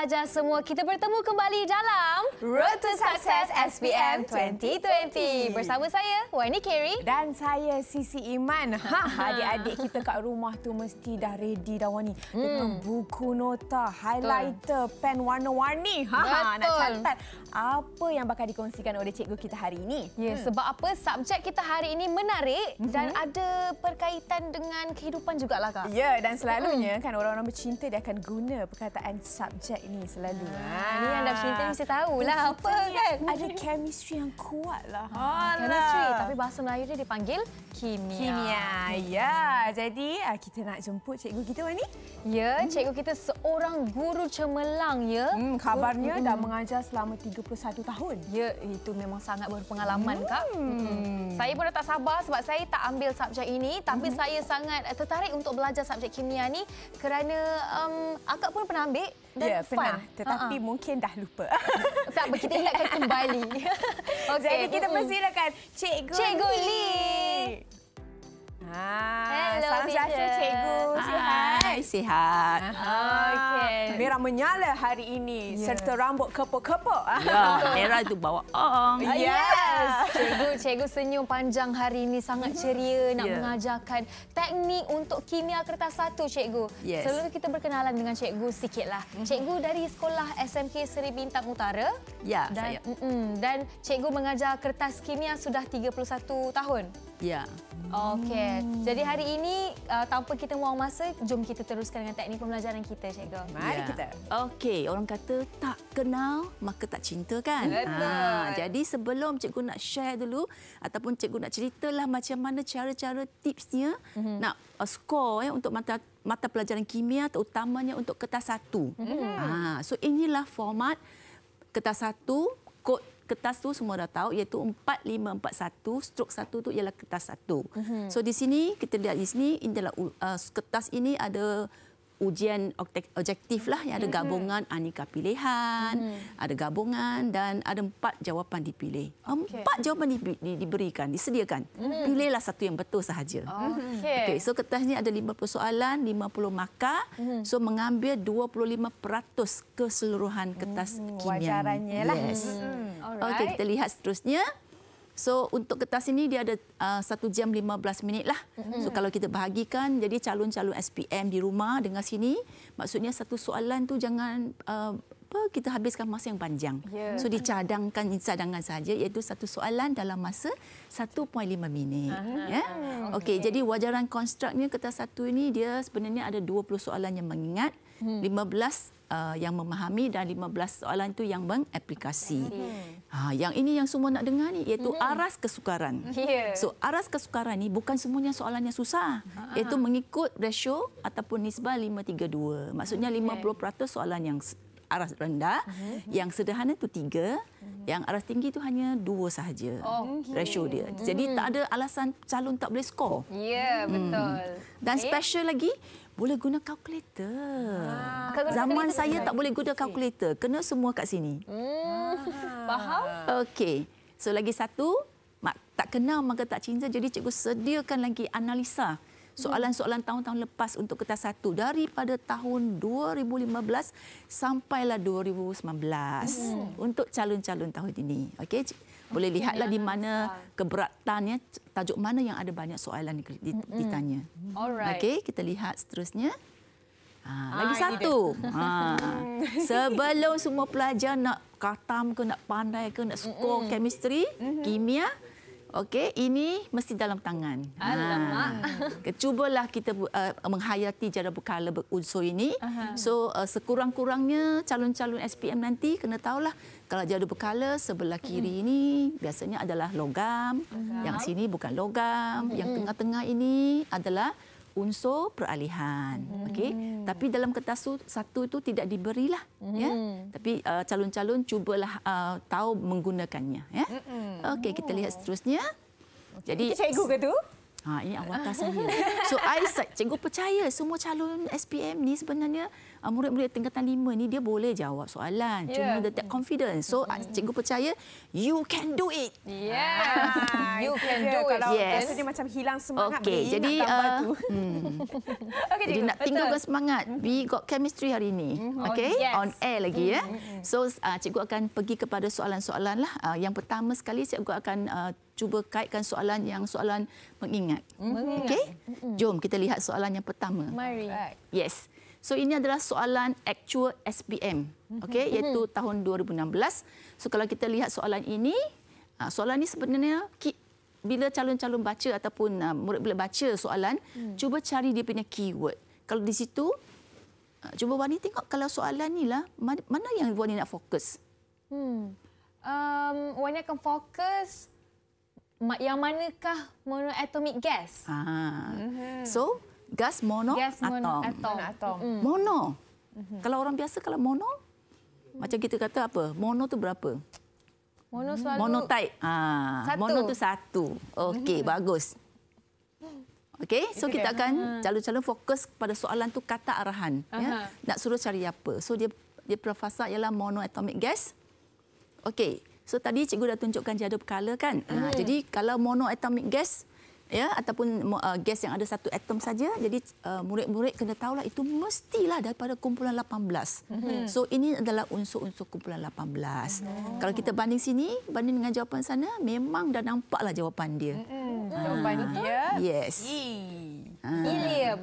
pelajar semua, kita bertemu kembali dalam Road to Success SPM 2020. Bersama saya, Wani Carey. Dan saya, Sisi Iman. Ha, ha, adik-adik kita kat rumah tu mesti dah ready dah, Wani. Hmm. Dengan buku nota, highlighter, Betul. pen warna-warni. Ha, ha Betul. Nak catat apa yang bakal dikongsikan oleh cikgu kita hari ini. Ya, hmm. sebab apa subjek kita hari ini menarik hmm. dan mhm. ada perkaitan dengan kehidupan jugalah, Kak. Ya, dan selalunya hmm. kan orang-orang bercinta dia akan guna perkataan subjek ni selalu. Ha, ni yang dah cerita ni mesti tahulah Tuh, apa kita, kan. Ada chemistry yang kuat lah. Ha, chemistry tapi bahasa Melayu dia dipanggil kimia. Kimia, ya. Jadi kita nak jemput cikgu kita hari ni. Ya, cikgu kita seorang guru cemerlang ya. Hmm, kabarnya guru, dah mengajar selama 31 tahun. Ya, itu memang sangat berpengalaman hmm. kak. Hmm. Saya pun dah tak sabar sebab saya tak ambil subjek ini. Tapi hmm. saya sangat tertarik untuk belajar subjek kimia ni kerana um, akak pun pernah ambil Ya, yeah, pernah tetapi uh-huh. mungkin dah lupa. Tak apa kita ingatkan kembali. okay. Jadi kita persilakan Cikgu, Cikgu Lee. Ha, Hello, Salam cikgu. Sihat? Hai, sihat. Okey. Merah menyala hari ini yeah. serta rambut kepo-kepo. Ya, yeah. merah itu bawa ong. Yes. cikgu, cikgu senyum panjang hari ini sangat ceria nak yeah. mengajarkan teknik untuk kimia kertas satu cikgu. Yes. Sebelum kita berkenalan dengan cikgu sikitlah. Mhm. Cikgu dari sekolah SMK Seri Bintang Utara. Ya, yeah, saya. Mm -mm, dan cikgu mengajar kertas kimia sudah 31 tahun. Ya. Okey. Jadi hari ini uh, tanpa kita buang masa, jom kita teruskan dengan teknik pembelajaran kita, cikgu. Mari ya. kita. Okey, orang kata tak kenal maka tak cinta kan? Betul. Ha, jadi sebelum cikgu nak share dulu ataupun cikgu nak ceritalah macam mana cara-cara tipsnya mm -hmm. nak uh, score ya untuk mata mata pelajaran kimia terutamanya untuk kertas satu. Mm -hmm. ha, so inilah format kertas satu kod kertas tu semua dah tahu iaitu 4541 strok 1 tu ialah kertas 1. Mm-hmm. So di sini kita lihat di sini ini adalah uh, kertas ini ada ujian objektif lah yang ada mhm. gabungan aneka pilihan hmm ada gabungan dan ada empat jawapan dipilih um, empat jawapan di, di, diberikan disediakan mm. pilihlah satu yang betul sahaja okey okay, so kertas ni ada 50 soalan 50 markah mm-hmm. so mengambil 25% keseluruhan kertas mm, kimia wajarannya lah yes. mm-hmm. Okey, kita lihat seterusnya. So untuk kertas ini dia ada uh, satu uh, jam lima belas minit lah. So kalau kita bahagikan, jadi calon-calon SPM di rumah dengan sini, maksudnya satu soalan tu jangan uh, apa, kita habiskan masa yang panjang. Yeah. So dicadangkan cadangan saja, iaitu satu soalan dalam masa satu point lima minit. Uh-huh. Ah, yeah? Okay. okay, jadi wajaran konstruknya kertas satu ini dia sebenarnya ada dua puluh soalan yang mengingat. 15 hmm uh, yang memahami dan 15 soalan itu yang mengaplikasi. Hmm. Ha, yang ini yang semua nak dengar ni iaitu hmm. aras kesukaran. Yeah. So aras kesukaran ni bukan semuanya soalannya susah. Ha. Iaitu mengikut rasio ataupun nisbah 532. Maksudnya hmm. okay. 50% soalan yang aras rendah, uh yang sederhana itu tiga, uh yang aras tinggi itu hanya dua sahaja okay. rasio dia. Jadi tak ada alasan calon tak boleh skor. Ya, yeah, hmm. betul. Dan okay. special lagi, boleh guna kalkulator. Ha. Zaman ha. saya tak boleh guna kalkulator. Kena semua kat sini. Ha. Faham? Okey. So lagi satu, mak tak kenal maka tak cinta. Jadi cikgu sediakan lagi analisa soalan-soalan tahun-tahun lepas untuk kertas satu daripada tahun 2015 sampailah 2019 hmm. untuk calon-calon tahun ini. Okey, boleh lihatlah di mana keberatannya tajuk mana yang ada banyak soalan ditanya. Alright. Okey, kita lihat seterusnya. Ha, lagi satu. Ha. Sebelum semua pelajar nak katam ke nak pandai ke nak skor chemistry, mm-hmm. kimia, Okey, ini mesti dalam tangan. Alamak. Ha. Cubalah kita uh, menghayati jarak berkala berunsur ini. Aha. So, uh, sekurang-kurangnya calon-calon SPM nanti kena tahulah kalau jarak berkala sebelah kiri ini biasanya adalah logam, logam. yang sini bukan logam, hmm. yang tengah-tengah ini adalah unsur peralihan mm -hmm. okey tapi dalam kertas tu, satu itu tidak diberilah mm -hmm. ya tapi uh, calon-calon uh, cubalah uh, tahu menggunakannya ya mm -hmm. okey kita lihat seterusnya okay. jadi itu cikgu ke tu ha ini awak tak sendiri so i cikgu percaya semua calon SPM ni sebenarnya uh, murid-murid tingkatan lima ni dia boleh jawab soalan. Yeah. Cuma dia tak confident. So uh, cikgu percaya you can do it. Yeah. you can ya, do it. Yes. Jadi macam hilang semangat. Okay. Bila jadi uh, hmm. okay, jadi nak tinggalkan semangat. Mhm. We got chemistry hari ini. Mm-hmm. Okay. Yes. On air lagi ya. Mm-hmm. So uh, cikgu akan pergi kepada soalan-soalan lah. Uh, yang pertama sekali cikgu akan uh, cuba kaitkan soalan yang soalan mengingat. mengingat. Okey? Mhm. Jom kita lihat soalan yang pertama. Mari. Yes. So ini adalah soalan actual SPM. Mhm. Okey, mhm. iaitu tahun 2016. So kalau kita lihat soalan ini, ah, soalan ini sebenarnya bila calon-calon baca ataupun ah, murid boleh baca soalan, hmm. cuba cari dia punya keyword. Kalau di situ ah, cuba Wani tengok kalau soalan ni lah mana yang Wani nak fokus. Hmm. Um, Wani akan fokus yang manakah monoatomic gas. Ha. hmm So, gas mono, gas mono atom. Mono. Atom. Mm. mono. Mm-hmm. Kalau orang biasa kalau mono mm. macam kita kata apa? Mono tu berapa? Mono selalu monotype. Ha, ah, satu. mono tu satu. Okey, mm-hmm. bagus. Okey, so kita akan ah. calon-calon fokus pada soalan tu kata arahan uh-huh. ya. Nak suruh cari apa? So dia dia prefasa ialah monoatomic gas. Okey. So tadi cikgu dah tunjukkan jadual ada perkala kan? Mm. Ha, jadi kalau monoatomic gas ya ataupun uh, gas yang ada satu atom saja jadi uh, murid-murid kena tahulah itu mestilah daripada kumpulan 18 mm-hmm. so ini adalah unsur-unsur kumpulan 18 oh. Mhm. kalau kita banding sini banding dengan jawapan sana memang dah nampaklah jawapan dia mm-hmm. ha. dia yes ah. helium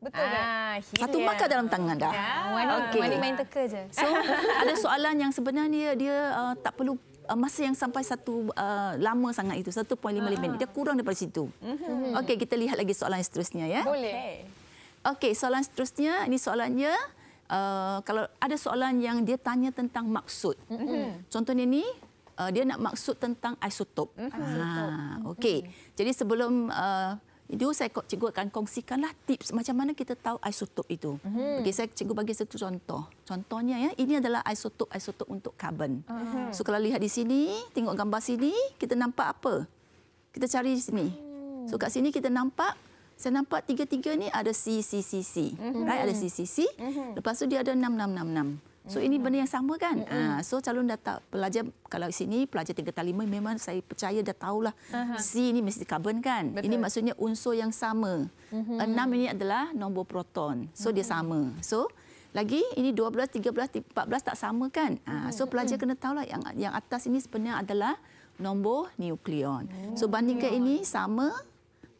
Betul ah, tak? Hilang. Satu markah dalam tangan dah. Ya, okay. Wani main teka je. So, ada soalan yang sebenarnya dia, dia uh, tak perlu uh, masa yang sampai satu uh, lama sangat itu 1.55 uh-huh. Ah. minit dia kurang daripada situ. Uh-huh. Okey kita lihat lagi soalan seterusnya ya. Boleh. Okey soalan seterusnya ini soalannya uh, kalau ada soalan yang dia tanya tentang maksud. Uh-huh. Contohnya ni uh, dia nak maksud tentang isotop. Uh-huh. Mhm. Ah, ha okey. Jadi sebelum uh, jadi oh, saya cikgu akan kongsikanlah tips macam mana kita tahu isotop itu. Mm-hmm. Okey saya cikgu bagi satu contoh. Contohnya ya ini adalah isotop isotop untuk karbon. Mm-hmm. So kalau lihat di sini, tengok gambar sini, kita nampak apa? Kita cari di sini. So kat sini kita nampak saya nampak tiga-tiga ni ada C C C C. Mm-hmm. Right ada C C C. Mm-hmm. Lepas tu dia ada 6 6 6 6. So ini benda yang sama kan. Mm -hmm. So calon dah pelajar kalau sini pelajar tingkat lima memang saya percaya dah tahulah uh C kan? ini mesti karbon kan. Betul. Ini maksudnya unsur yang sama. Mhm. Enam mm -hmm. ini adalah nombor proton. So mm -hmm. dia mhm. sama. So lagi ini 12, 13, 14 tak sama kan. Mm -hmm. So pelajar mhm. kena tahulah yang yang atas ini sebenarnya adalah nombor nukleon. Mm -hmm. So bandingkan ini sama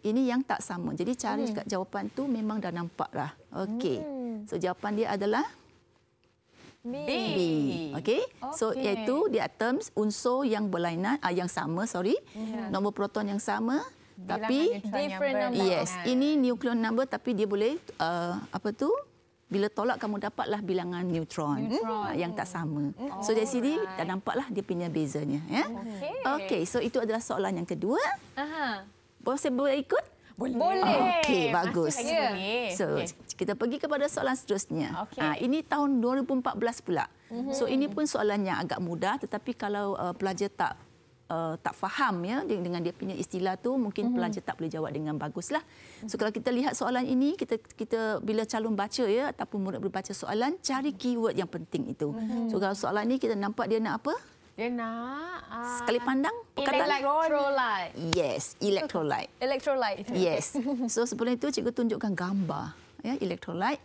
ini yang tak sama. Jadi cari -hmm. jawapan tu memang dah nampak lah. Okey. -hmm. So jawapan dia adalah B. B. Okey. So okay. iaitu dia terms unsur yang berlainan uh, yang sama sorry. Yeah. Nombor proton yang sama Bilangan tapi different number. Yes, ini nucleon number tapi dia boleh uh, apa tu? Bila tolak kamu dapatlah bilangan neutron, neutron. Ah, yang tak sama. Oh, so dari sini right. dah nampaklah dia punya bezanya ya. Okey. Okay, so itu adalah soalan yang kedua. Aha. Boleh ikut? Boleh. Boleh. Ah, okey, bagus. So, okay. kita pergi kepada soalan seterusnya. Okay. Ha, ah, ini tahun 2014 pula. Mhm. So ini pun soalan yang agak mudah tetapi kalau uh, pelajar tak uh, tak faham ya dengan dia punya istilah tu mungkin uh-huh. pelajar tak boleh jawab dengan baguslah. So mhm. kalau kita lihat soalan ini kita kita bila calon baca ya ataupun murid baca soalan cari keyword yang penting itu. Uh-huh. So kalau soalan ini kita nampak dia nak apa? Dia nak... Uh, Sekali pandang perkataan. Electrolyte. Yes, electrolyte. Electrolyte. Yes. So sebelum itu cikgu tunjukkan gambar. ya yeah, Electrolyte.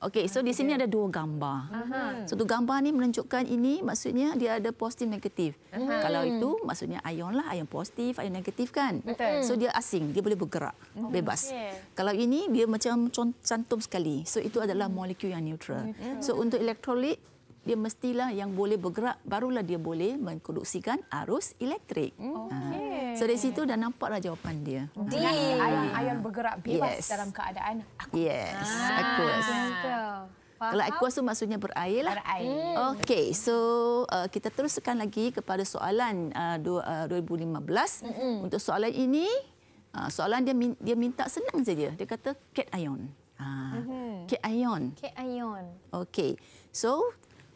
Okey, so di sini ada dua gambar. Satu uh-huh. so, gambar ni menunjukkan ini maksudnya dia ada positif negatif. Uh-huh. Kalau itu maksudnya ion lah, ion positif, ion negatif kan? Betul. So dia asing, dia boleh bergerak uh-huh. bebas. Okay. Kalau ini dia macam cantum sekali. So itu adalah molekul yang neutral. Uh-huh. So untuk elektrolit dia mestilah yang boleh bergerak barulah dia boleh mengkondusikan arus elektrik. Hmm. Ah. Okey. So dari situ dah nampaklah jawapan dia. D. ayam bergerak bebas yes. dalam keadaan aku. Yes. Ah, aku. Ah. Kalau aquas tu maksudnya berair lah. Berair. Hmm. Okey, so uh, kita teruskan lagi kepada soalan uh, 2015. Uh, Mm-mm. Untuk soalan ini, uh, soalan dia min- dia minta senang saja. Dia kata ion. Ah. Uh, mm-hmm. Cation. Cation. Okey. So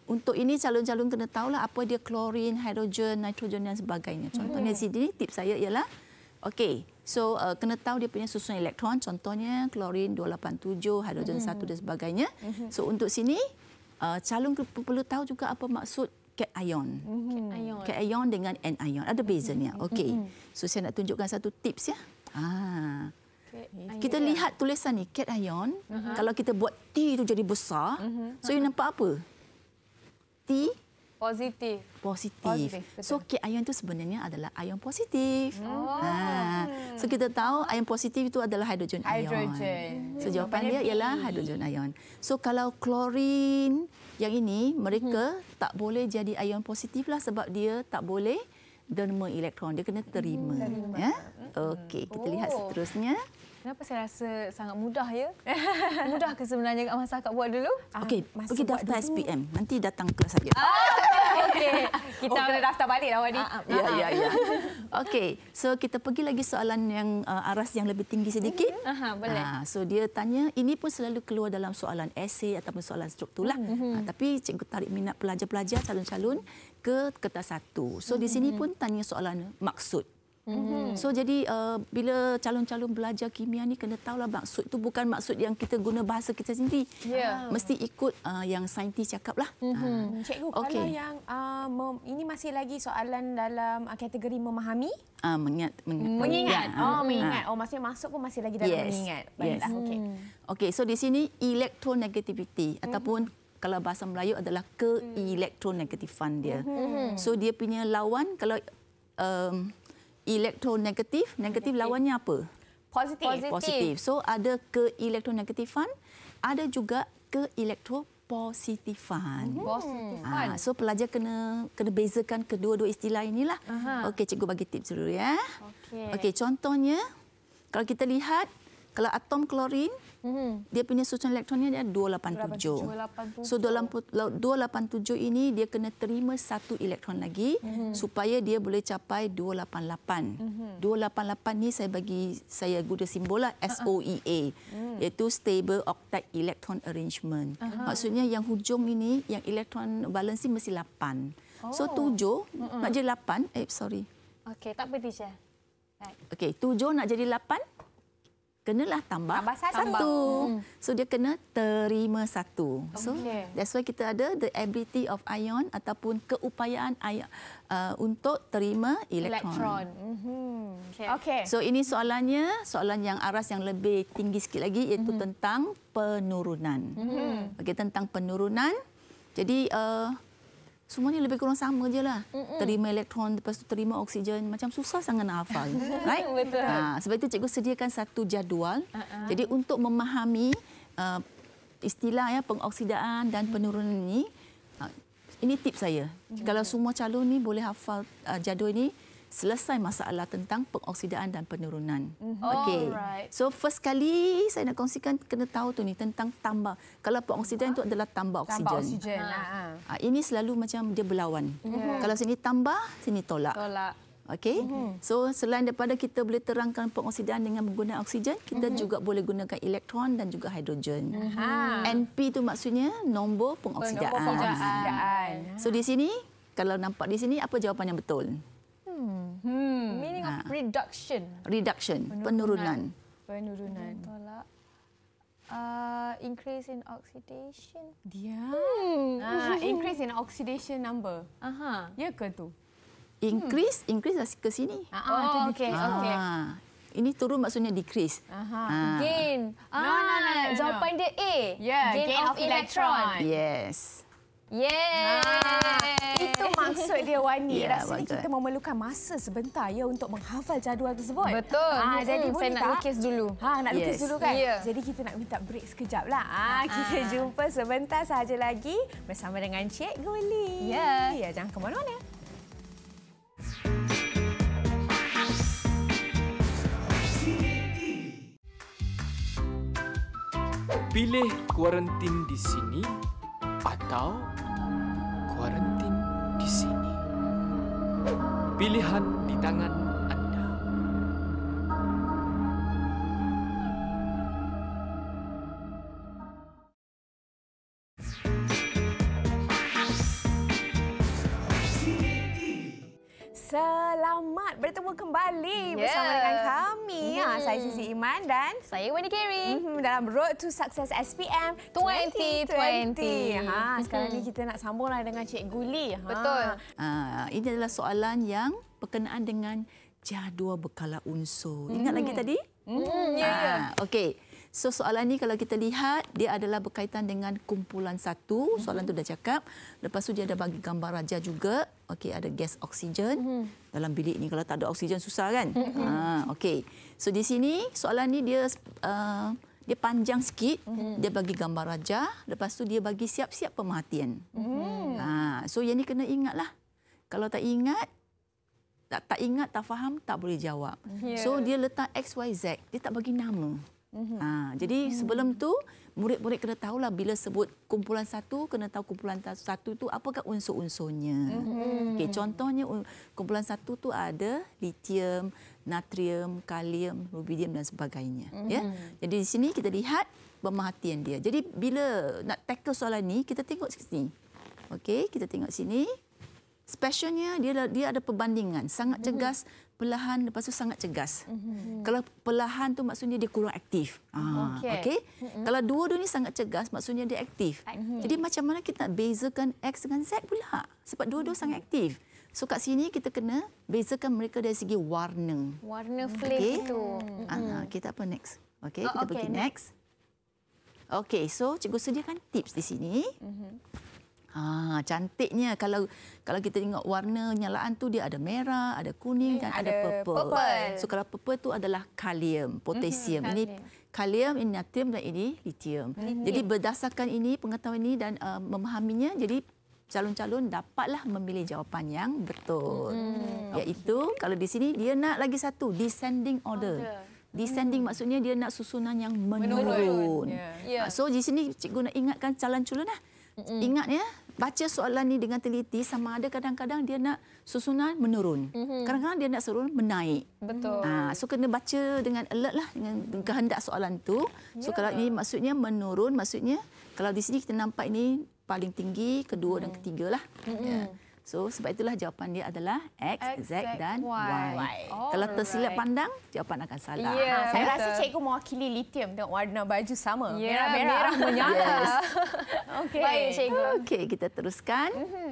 untuk ini calon-calon kena tahu lah apa dia klorin, hidrogen, nitrogen dan sebagainya. Contohnya hmm. sini tip saya ialah okey. So uh, kena tahu dia punya susunan elektron contohnya klorin 287, hidrogen hmm. 1 dan sebagainya. Hmm. So untuk sini uh, calon perlu tahu juga apa maksud cation. Mm-hmm. Cation. Cation dengan anion ada bezanya. Hmm. Okey. Hmm. So saya nak tunjukkan satu tips ya. Ha. Ah. Kita lihat tulisan ni cation. Uh-huh. Kalau kita buat T itu jadi besar. Uh-huh. So you nampak apa? positif. Positif. positif. So, okay, itu sebenarnya adalah ayam positif. Oh. Ha. So, kita tahu ayam positif itu adalah hidrogen ion. Hidrogen. So, jawapan dia ialah hidrogen ion. So, kalau klorin yang ini, mereka hmm. tak boleh jadi ayam positif lah sebab dia tak boleh derma elektron. Dia kena terima. Hmm. Ya? Okey, kita oh. lihat seterusnya. Kenapa saya rasa sangat mudah ya? mudah ke sebenarnya kat masa akak buat dulu? Ah, okey, ah, pergi daftar dulu. SPM. Nanti datang kelas saja. Ah, Okey. Kita boleh daftar balik awak lah, ni. Ah, ah. Ya, ya, ya. Okey. So kita pergi lagi soalan yang uh, aras yang lebih tinggi sedikit. Mhm. Aha, boleh. Uh, so dia tanya, ini pun selalu keluar dalam soalan esei atau soalan struktur lah. Mm-hmm. Uh, tapi cikgu tarik minat pelajar-pelajar calon-calon ke kertas satu. So mm-hmm. di mhm. sini pun tanya soalan maksud. Mm-hmm. Mm-hmm. So jadi uh, bila calon-calon belajar kimia ni kena tahulah maksud tu bukan maksud yang kita guna bahasa kita sendiri. Yeah. Ah. Mesti ikut uh, yang saintis cakaplah. Mhm. Uh. Ah. Cikgu okay. kalau yang uh, ini masih lagi soalan dalam uh, kategori memahami? Uh, mengingat, mengingat. Mengingat. Ya. Oh, mengingat. Oh, masih masuk pun masih lagi dalam yes. mengingat. Baiklah. Yes. Okey. Mm. Okey, so di sini electronegativity mm-hmm. ataupun kalau bahasa Melayu adalah ke-electronegatifan dia. Mm-hmm. mm-hmm. So dia punya lawan kalau um, elektronegatif, negatif negatif lawannya apa? Positif. positif. Positif. So ada ke elektronegatifan, ada juga ke elektro hmm. positifan. Positifan. Ah, ha, so pelajar kena kena bezakan kedua-dua istilah inilah. Okey, cikgu bagi tips dulu ya. Okey. Okay, contohnya kalau kita lihat kalau atom klorin Mm-hmm. Dia punya susunan elektronnya dia 287. 287. So 287 ini dia kena terima satu elektron lagi mm-hmm. supaya dia boleh capai 288. Mm-hmm. 288 ni saya bagi saya guna simbol lah SOEA e mm. iaitu stable octet electron arrangement. Uh-huh. Maksudnya yang hujung ini yang elektron valence mesti 8. Oh. So 7 mm-hmm. nak jadi 8. Eh sorry. Okey, tak apa teacher. Okey, 7 nak jadi 8? kenalah tambah, tambah satu. satu. Hmm. Hmm. So dia kena terima satu. So that's why kita ada the ability of ion ataupun keupayaan ion, uh, untuk terima elektron. elektron. Mm-hmm. Okay. okay. So ini soalannya, soalan yang aras yang lebih tinggi sikit lagi iaitu mm-hmm. tentang penurunan. Mm-hmm. Okay, tentang penurunan. Jadi uh, semuanya lebih kurang sama je lah. Mm -mm. Terima elektron, lepas tu terima oksigen. Macam susah sangat nak hafal. right? Betul. Ha, sebab itu cikgu sediakan satu jadual. Uh -uh. Jadi untuk memahami uh, istilah ya pengoksidaan dan penurunan ini, uh, ini tip saya. Mm -hmm. Kalau semua calon ni boleh hafal uh, jadual ini, selesai masalah tentang pengoksidaan dan penurunan. Mm-hmm. Okey. So first kali saya nak kongsikan kena tahu tu ni tentang tambah. Kalau pengoksidaan itu adalah tambah oksigen. Tambah oksigen. Lah, ha. ha. Ah, ini selalu macam dia berlawan. Mm-hmm. Kalau sini tambah, sini tolak. Tolak. Okey. Mhm. So selain daripada kita boleh terangkan pengoksidaan dengan menggunakan oksigen, kita uh-huh. juga boleh gunakan elektron dan juga hidrogen. Uh-huh. Ha. NP itu maksudnya nombor pengoksidaan. Nombor pengoksidaan. So di sini kalau nampak di sini apa jawapan yang betul? Hmm. hmm. Meaning of ha. reduction. Reduction. Penurunan. Penurunan. Hmm, tolak. Uh, increase in oxidation. Dia. Hmm. Uh, increase in oxidation number. Aha. Ya ke tu? Increase, hmm. increase lah ke sini. Ah, ah oh, okay, okay. Ah. okay. Ini turun maksudnya decrease. Aha. Gain. Ah, no, no, no, no, no. Jawapan dia A. Yeah, gain, gain of, of electron. electron. Yes. Yeah, ah, Ha. Itu maksud dia Wani. Yeah, Rasanya betul. kita memerlukan masa sebentar ya untuk menghafal jadual tersebut. Betul. Ha, jadi hmm. Saya nak lukis dulu. Ha, nak yes. lukis dulu kan? Yeah. Jadi kita nak minta break sekejap. Lah. Ah, ah. kita jumpa sebentar saja lagi bersama dengan Cik Guli. Yeah. Ya, jangan ke mana-mana. Pilih kuarantin di sini atau kuarantin di sini. Pilihan di tangan bertemu kembali yeah. bersama dengan kami. Mm. Ha, hmm. saya Sisi Iman dan saya Wendy Carey mm-hmm, dalam Road to Success SPM 2020. 2020. Ha, hmm. sekarang ni kita nak sambunglah dengan Cik Guli. Ha. Betul. Ha, ini adalah soalan yang berkenaan dengan jadual bekala unsur. Ingat lagi hmm. tadi? Mm. Ha, ya, yeah, ya. yeah. Okey. So soalan ini kalau kita lihat dia adalah berkaitan dengan kumpulan satu. Soalan mm-hmm. tu dah cakap. Lepas tu dia ada bagi gambar raja juga. Okey ada gas oksigen mm-hmm. dalam bilik ni kalau tak ada oksigen susah kan? Mm-hmm. Ha okey. So di sini soalan ni dia uh, dia panjang sikit. Mm-hmm. Dia bagi gambar raja, lepas tu dia bagi siap-siap pematian. Mm-hmm. Ha so yang ni kena ingatlah. Kalau tak ingat tak, tak ingat, tak faham, tak boleh jawab. Yeah. So dia letak X, Y, Z. Dia tak bagi nama. Ha, jadi mm-hmm. sebelum tu murid-murid kena tahu lah bila sebut kumpulan satu kena tahu kumpulan satu tu apakah unsur-unsurnya. Mm-hmm. Okey contohnya kumpulan satu tu ada litium, natrium, kalium, rubidium dan sebagainya. Ya. Jadi di sini kita lihat pemerhatian dia. Jadi bila nak tackle soalan ni kita tengok sini. Okey kita tengok sini. Specialnya dia dia ada perbandingan sangat cegas mm-hmm perlahan lepas tu sangat cegas. Mm-hmm. Kalau perlahan tu maksudnya dia kurang aktif. Ah, okay. okay? Mm-hmm. Kalau dua-dua ni sangat cegas maksudnya dia aktif. Mm-hmm. Jadi macam mana kita nak bezakan X dengan Z pula? Sebab dua-dua mm-hmm. sangat aktif. So kat sini kita kena bezakan mereka dari segi warna. Warna flavor okay? tu. Mm-hmm. Ah, hmm. ah kita apa next? Okay, oh, kita okay, pergi next. next. Okay, so cikgu sediakan tips di sini. Mm-hmm. Ah, cantiknya kalau kalau kita tengok warna nyalaan tu dia ada merah, ada kuning dan ada, ada purple. purple. So kalau purple tu adalah kalium, potassium. Mm-hmm, ini kalium, ini natrium dan ini litium. Mm-hmm. Jadi berdasarkan ini pengetahuan ini dan uh, memahaminya jadi calon-calon dapatlah memilih jawapan yang betul. Mm-hmm. Iaitu okay. kalau di sini dia nak lagi satu descending order. order. Descending mm. maksudnya dia nak susunan yang menurun. menurun. Yeah. Ha, yeah. So di sini cikgu nak ingatkan calon-calon lah. Mm-mm. Ingat ya, baca soalan ni dengan teliti sama ada kadang-kadang dia nak susunan menurun. Mhm. Kadang-kadang dia nak susunan menaik. Betul. Ah, so kena baca dengan alert lah dengan kehendak soalan tu. So yeah. kalau ini maksudnya menurun maksudnya kalau di sini kita nampak ini paling tinggi, kedua hmm. dan mhm. ketiga lah. Hmm. Yeah. So sebab itulah jawapan dia adalah X, X Z dan Y. y. Kalau tersilap pandang, jawapan akan salah. Yeah, ha, saya betul. rasa cikgu mewakili lithium dengan warna baju sama. Ya, Merah-merah yeah, menyala. Yes. Okey. Baik cikgu. Okey, kita teruskan. Mm-hmm.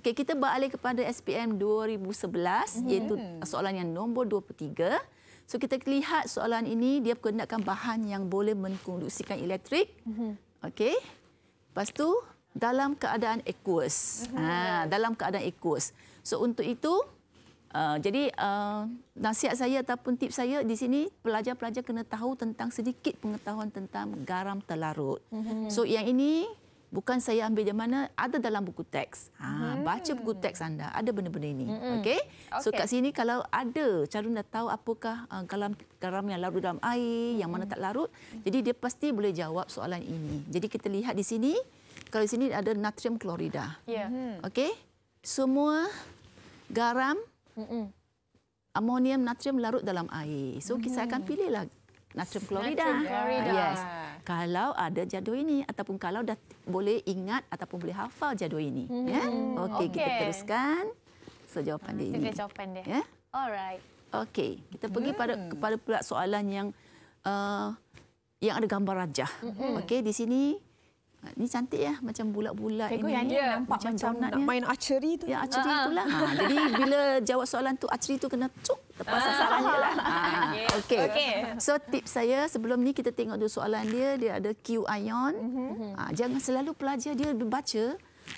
Okay, kita beralih kepada SPM 2011 mhm. iaitu soalan yang nombor 23. So kita lihat soalan ini dia kehendakkan bahan yang boleh mengkondusikan elektrik. Mhm. Okey. pastu dalam keadaan aquous. Mm-hmm. Ha, dalam keadaan aquous. So untuk itu uh, jadi uh, nasihat saya ataupun tip saya di sini pelajar-pelajar kena tahu tentang sedikit pengetahuan tentang garam terlarut. Mm-hmm. So yang ini bukan saya ambil di mana ada dalam buku teks. Ha, hmm baca buku teks anda ada benda-benda ini. Mm-hmm. Okey. So okay. kat sini kalau ada cara nak tahu apakah uh, garam garam yang larut dalam air, hmm yang mana mhm. tak larut, hmm jadi dia pasti boleh jawab soalan ini. Jadi kita lihat di sini kalau di sini ada natrium klorida. Ya. Yeah. Hmm. Okey. Semua garam, amonium, natrium larut dalam air. So mm -hmm. saya akan pilihlah natrium klorida. Natrium Yes. Kalau ada jadual ini ataupun kalau dah boleh ingat ataupun boleh hafal jadual ini, mm -hmm. ya. Yeah? Okey, okay. kita teruskan. So jawapan ah, dia ini. Ini jawapan dia. Yeah? Alright. Okey, kita pergi hmm. pada kepada pula soalan yang uh, yang ada gambar rajah. Mm -hmm. Okey, di sini ini ha, cantik ya macam bulat-bulat ini. Yang dia nampak macam, macam nak main archery itu. Ya archery uh itulah. Ha, jadi bila jawab soalan tu archery itu kena cuk tepat ah. sasaran dia lah. Okey. So tip saya sebelum ni kita tengok dulu soalan dia dia ada Q ion. Uh-huh. Ha, jangan selalu pelajar dia baca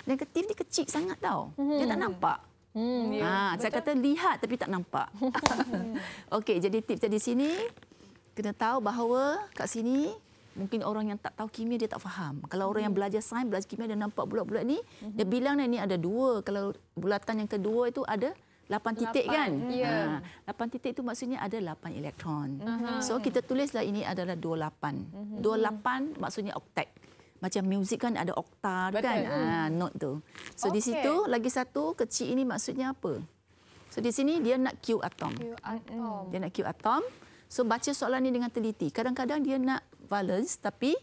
Negatif tip dia kecil sangat tau. Uh-huh. Dia tak nampak. Hmm, ya, ha, yeah. saya kata lihat tapi tak nampak. Okay. jadi tip di sini kena tahu bahawa kat sini mungkin orang yang tak tahu kimia dia tak faham. Kalau hmm. orang yang hmm. belajar sains belajar kimia dia nampak bulat-bulat ni, hmm. dia bilang ni ada dua. Kalau bulatan yang kedua itu ada lapan titik 8. kan? Ya. Ha, 8 titik itu maksudnya ada lapan elektron. Uh-huh. So kita tulislah ini adalah 28. uh mhm. Dua lapan maksudnya oktet. Macam muzik kan ada okta kan? Ha, note tu. So okay. di situ lagi satu kecil ini maksudnya apa? So di sini dia nak cue atom. Cue atom. Dia nak cue atom. So baca soalan ni dengan teliti. Kadang-kadang dia nak valence tapi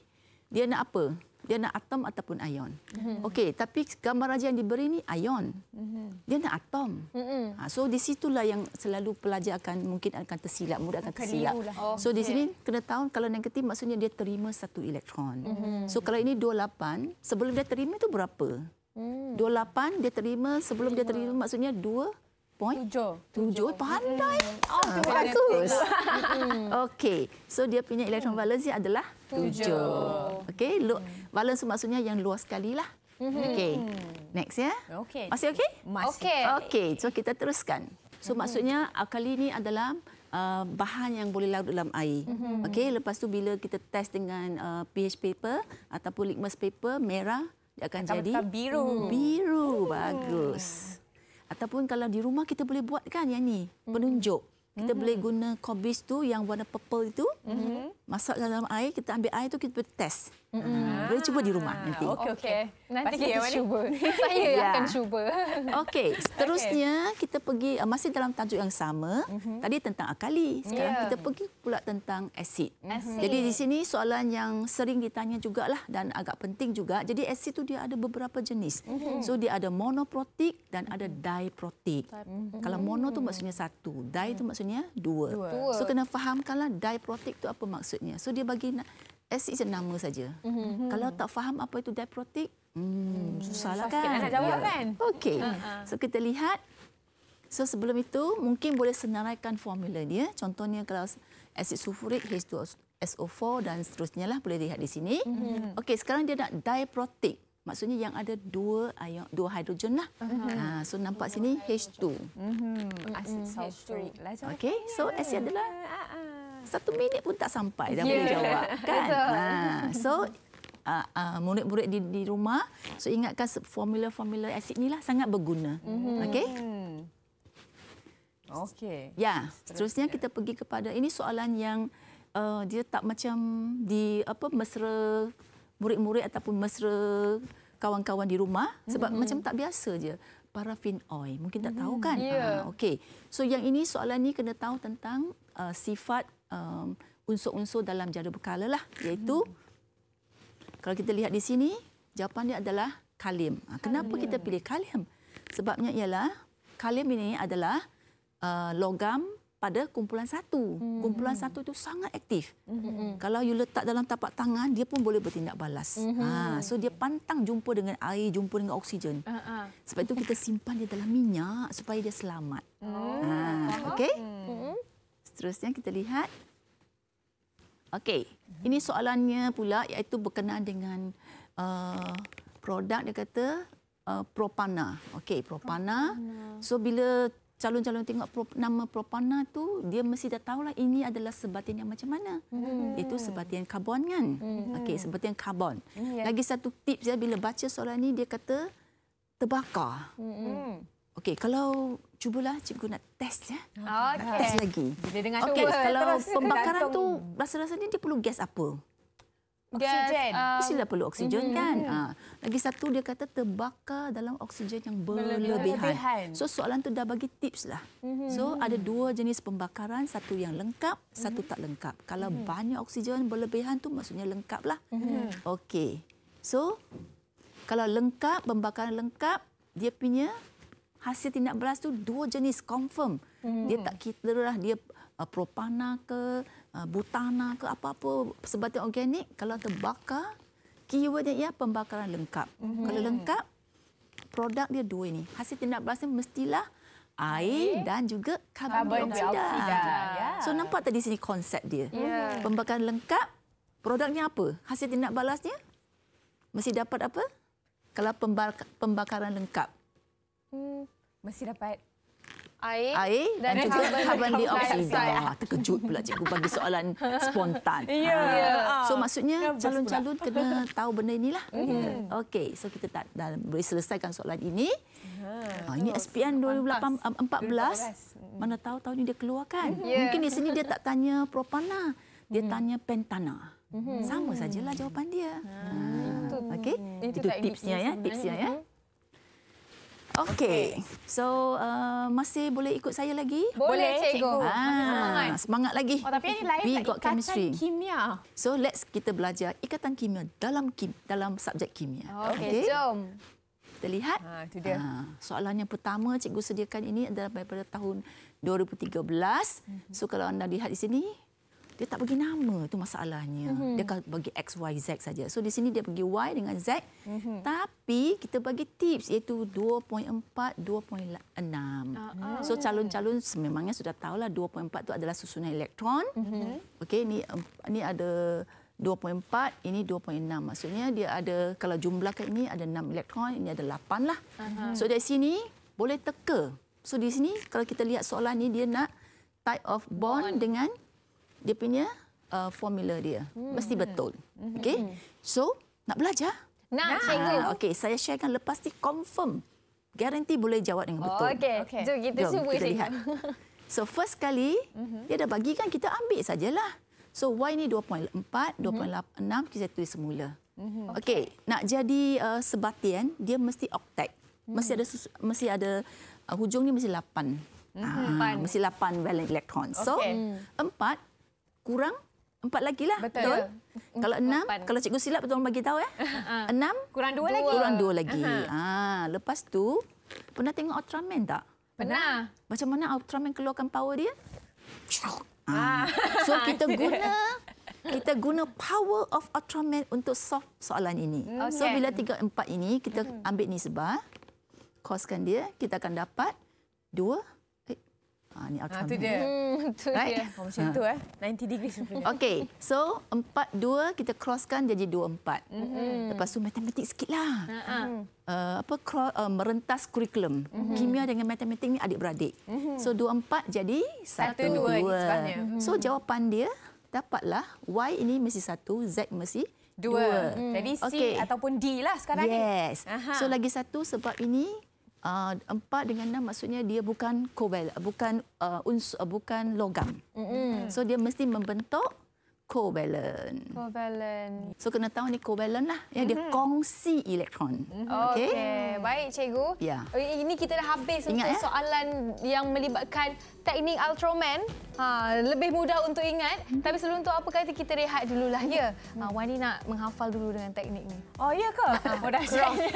dia nak apa? Dia nak atom ataupun ion. Mhm. Okey, tapi gambar raja yang diberi ni ion. Mhm. Dia nak atom. Mhm. Ha, so di situlah yang selalu pelajar akan mungkin akan tersilap, mudah akan tersilap. Lah. So di sini kena tahu kalau negatif maksudnya dia terima satu elektron. So kalau ini 28, sebelum dia terima itu berapa? 28 dia terima sebelum dia terima maksudnya point? Tujuh. Tujuh, pandai. Hmm. Oh, ah, tujuh. Bagus. Hmm. Okey, so dia punya electron valence adalah? Tujuh. Okey, valence maksudnya yang luas sekali lah. Mhm. Okey, next ya. Okay, Masih okey? Masih. Okey, okay. so kita teruskan. So mhm. maksudnya alkali ah, ini adalah uh, bahan yang boleh larut dalam air. Mhm. Okey, lepas tu bila kita test dengan uh, pH paper ataupun litmus paper, merah dia akan, akan jadi biru. Biru, bagus. Hmm ataupun kalau di rumah kita boleh buat kan yang ni penunjuk kita mm-hmm. boleh guna kobis tu yang warna purple itu mm-hmm masak dalam air kita ambil air tu kita test. Mm. Boleh cuba di rumah nanti. Ah, okey okey. Nanti kita cuba. Saya yeah. Ya. akan cuba. Okey, seterusnya okay. kita pergi ah, masih dalam tajuk yang sama. Mm-hmm. Tadi tentang akali, sekarang yeah. kita pergi pula tentang asid. Mm-hmm. Jadi di sini soalan yang sering ditanya juga lah dan agak penting juga. Jadi asid tu dia ada beberapa jenis. Mm-hmm. So dia ada monoprotik dan ada mm-hmm. diprotik. Mm-hmm. Kalau mono tu maksudnya satu, di tu maksudnya dua. dua. So kena fahamkanlah diprotik tu apa maksud maksudnya. So dia bagi S is a nama saja. Mm -hmm. Kalau tak faham apa itu diprotic, hmm, hmm susahlah kan? nak jawab kan? Okey. Ha, ha. So kita lihat. So sebelum itu, mungkin boleh senaraikan formula dia. Contohnya kalau asid sulfurik H2SO4 dan seterusnya lah boleh lihat di sini. Mm -hmm. Okey, sekarang dia nak diprotik. Maksudnya yang ada dua ion, dua hidrogen lah. Mm -hmm. So nampak sini H2. Mhm. Mm -hmm. Asid sulfurik. Lah Okey, so asid adalah satu minit pun tak sampai dah yeah. boleh jawab kan ha. so uh, uh, murid-murid di, di rumah so ingatkan formula-formula asid ni lah sangat berguna mm-hmm. okey okey ya seterusnya ya. kita pergi kepada ini soalan yang uh, dia tak macam di apa mesra murid-murid ataupun mesra kawan-kawan di rumah sebab mm-hmm. macam tak biasa je parafin oil mungkin tak tahu mhm. kan yeah. Ya. uh, okey so yang ini soalan ni kena tahu tentang uh, sifat um, unsur-unsur dalam jara berkala lah iaitu hmm. kalau kita lihat di sini jawapan dia adalah kalim. kalim. Ha, kenapa kita pilih kalim? Sebabnya ialah kalim ini adalah uh, logam pada kumpulan satu. Hmm. Kumpulan satu itu sangat aktif. Hmm. Kalau you letak dalam tapak tangan, dia pun boleh bertindak balas. Hmm. Ha, so dia pantang jumpa dengan air, jumpa dengan oksigen. Uh-huh. Sebab itu kita simpan dia dalam minyak supaya dia selamat. Oh. Ha, okay? Hmm seterusnya kita lihat. Okey, ini soalannya pula iaitu berkenaan dengan uh, produk dia kata uh, propana. Okey, propana. So bila calon-calon tengok pro, nama propana tu, dia mesti dah tahu lah ini adalah sebatian yang macam mana. Hmm. Itu sebatian karbon kan? Hmm. Okey, sebatian karbon. Hmm, ya. Lagi satu tips ya bila baca soalan ni dia kata terbakar. Hmm. Okey, kalau cubalah cikgu nak test ya. Okay. Ah, test lagi. Bila okay. kalau terus pembakaran tu rasa-rasanya dia perlu gas apa? Oksigen. Um, ah. Mesti perlu oksigen mm, kan? Yeah. Ha. Lagi satu dia kata terbakar dalam oksigen yang berlebihan. So soalan tu dah bagi tips lah. Mm-hmm. So ada dua jenis pembakaran, satu yang lengkap, mm-hmm. satu mhm. tak lengkap. Kalau mm-hmm. banyak oksigen berlebihan tu maksudnya lengkap lah. Mm-hmm. Okey. So kalau lengkap, pembakaran lengkap, dia punya hasil tindak balas tu dua jenis confirm. Hmm. Dia tak kira lah dia uh, propana ke, uh, butana ke apa-apa sebatang organik kalau terbakar keywordnya ya pembakaran lengkap. Mm-hmm. Kalau lengkap produk dia dua ini. Hasil tindak balasnya mestilah air okay. dan juga karbon, dioksida. dioksida. Ya. So nampak tak di sini konsep dia. Yeah. Hmm. Pembakaran lengkap produknya apa? Hasil tindak balasnya mesti dapat apa? Kalau pembakaran lengkap Hmm, mesti dapat air, air dan, dan juga carbon dioksida. Ah, terkejut pula cikgu bagi soalan spontan. Ya. Yeah. Ya. So maksudnya calon-calon kena tahu benda inilah. Mm. Okey, so kita tak dalam boleh selesaikan soalan ini. Ha, ini SPM 2018. 2014. Mana tahu tahun ini dia keluarkan. Mhm. Yeah. Mungkin di sini dia tak tanya propana, lah. dia mm. tanya pentana. Mm-hmm. Sama sajalah jawapan dia. Ha. Okey. Itu, Itu ya, tipsnya ya, tipsnya ya. hmm Okey. So, uh, masih boleh ikut saya lagi? Boleh, cikgu. Ah, semangat. Semangat lagi. Oh, tapi ini lain We tak ikatan chemistry. kimia. So, let's kita belajar ikatan kimia dalam kim dalam subjek kimia. Oh, okey, okay. jom. Kita lihat. Ha, itu dia. Ha, ah, soalan yang pertama cikgu sediakan ini adalah daripada tahun 2013. Mhm. So, kalau anda lihat di sini, dia tak bagi nama tu masalahnya mm-hmm. dia kata bagi x y z saja so di sini dia bagi y dengan z mm-hmm. tapi kita bagi tips iaitu 2.4 2.6 uh-uh. so calon-calon sememangnya sudah tahulah 2.4 tu adalah susunan elektron mm-hmm. okey ni ni ada 2.4 ini 2.6 maksudnya dia ada kalau jumlah jumlahkan ini ada 6 elektron ini ada 8 lah uh-huh. so dari sini boleh teka so di sini kalau kita lihat soalan ni dia nak type of bond, bond. dengan dia punya uh, formula dia hmm. mesti betul. Hmm. Okey. Hmm. So, nak belajar? Nak, nah. cikgu. Ah, Okey, saya sharekan lepas ni confirm. Garanti boleh jawab dengan betul. Oh, Okey. Okay. Jom kita Jom, cuba kita lihat. So, first kali mm-hmm. dia dah bagi kan kita ambil sajalah. So, y ni 2.4, 2.6 mhm. kita tulis semula. Mm-hmm. Okey, okay. nak jadi uh, sebatian, dia mesti octet. Mm-hmm. Mesti mhm. ada mesti ada uh, hujung ni mesti 8. Mm-hmm. Ah, mesti 8 valent electron. So, okay. 4 kurang empat lagi lah. Betul. betul? Ya. Kalau enam, Empan. kalau cikgu silap, tolong bagi tahu ya. enam. Kurang dua, lagi. Kurang dua lagi. Uh-huh. Ah, lepas tu, pernah tengok Ultraman tak? Pernah. Macam mana Ultraman keluarkan power dia? Ah. ah. So, kita guna kita guna power of Ultraman untuk solve soalan ini. Okay. Hmm, so, kan. bila tiga empat ini, kita hmm. ambil ni sebab Koskan dia, kita akan dapat dua Ha, ni ultrasound. itu ah, dia. Hmm, itu right? dia. Oh, macam itu. Ah. Eh. 90 degrees. Okey. So, 4, 2 kita crosskan jadi 2, 4. Mm -hmm. Lepas tu matematik sikitlah. Mm -hmm. uh, apa, cross, uh, eh, merentas kurikulum. Mm -hmm. Kimia dengan matematik ni adik-beradik. Mm -hmm. So, 2, 4 jadi 1, 1 2. Mm -hmm. So, jawapan dia dapatlah Y ini mesti 1, Z mesti Dua. Dua. Hmm. Jadi C okay. ataupun D lah sekarang yes. ni. Yes. So lagi satu sebab ini Ah, empat dengan enam maksudnya dia bukan kobel, bukan uh, uns, bukan logam. Mm-hmm. So dia mesti membentuk covalent. Covalent. So kena tahu ni covalent lah. Ya, dia mhm. kongsi elektron. Mhm. Okey. Okay. Baik cikgu. Ya. Oh, ini kita dah habis untuk ya? soalan yang melibatkan teknik Ultraman. Ha, lebih mudah untuk ingat. Mhm. Tapi sebelum tu apa kata kita rehat dulu lah ya. Mm -hmm. nak menghafal dulu dengan teknik ni. Oh iya ke? Mudah ha, ha. oh, sekali.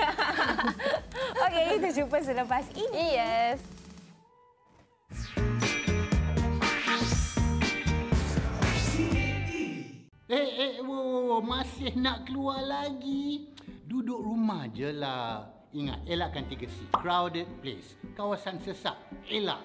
Okey, kita jumpa selepas ini. Yes. Yes. Eh, eh, wo, wo, wo, masih nak keluar lagi? Duduk rumah je lah. Ingat, elakkan tiga c Crowded place. Kawasan sesak. Elak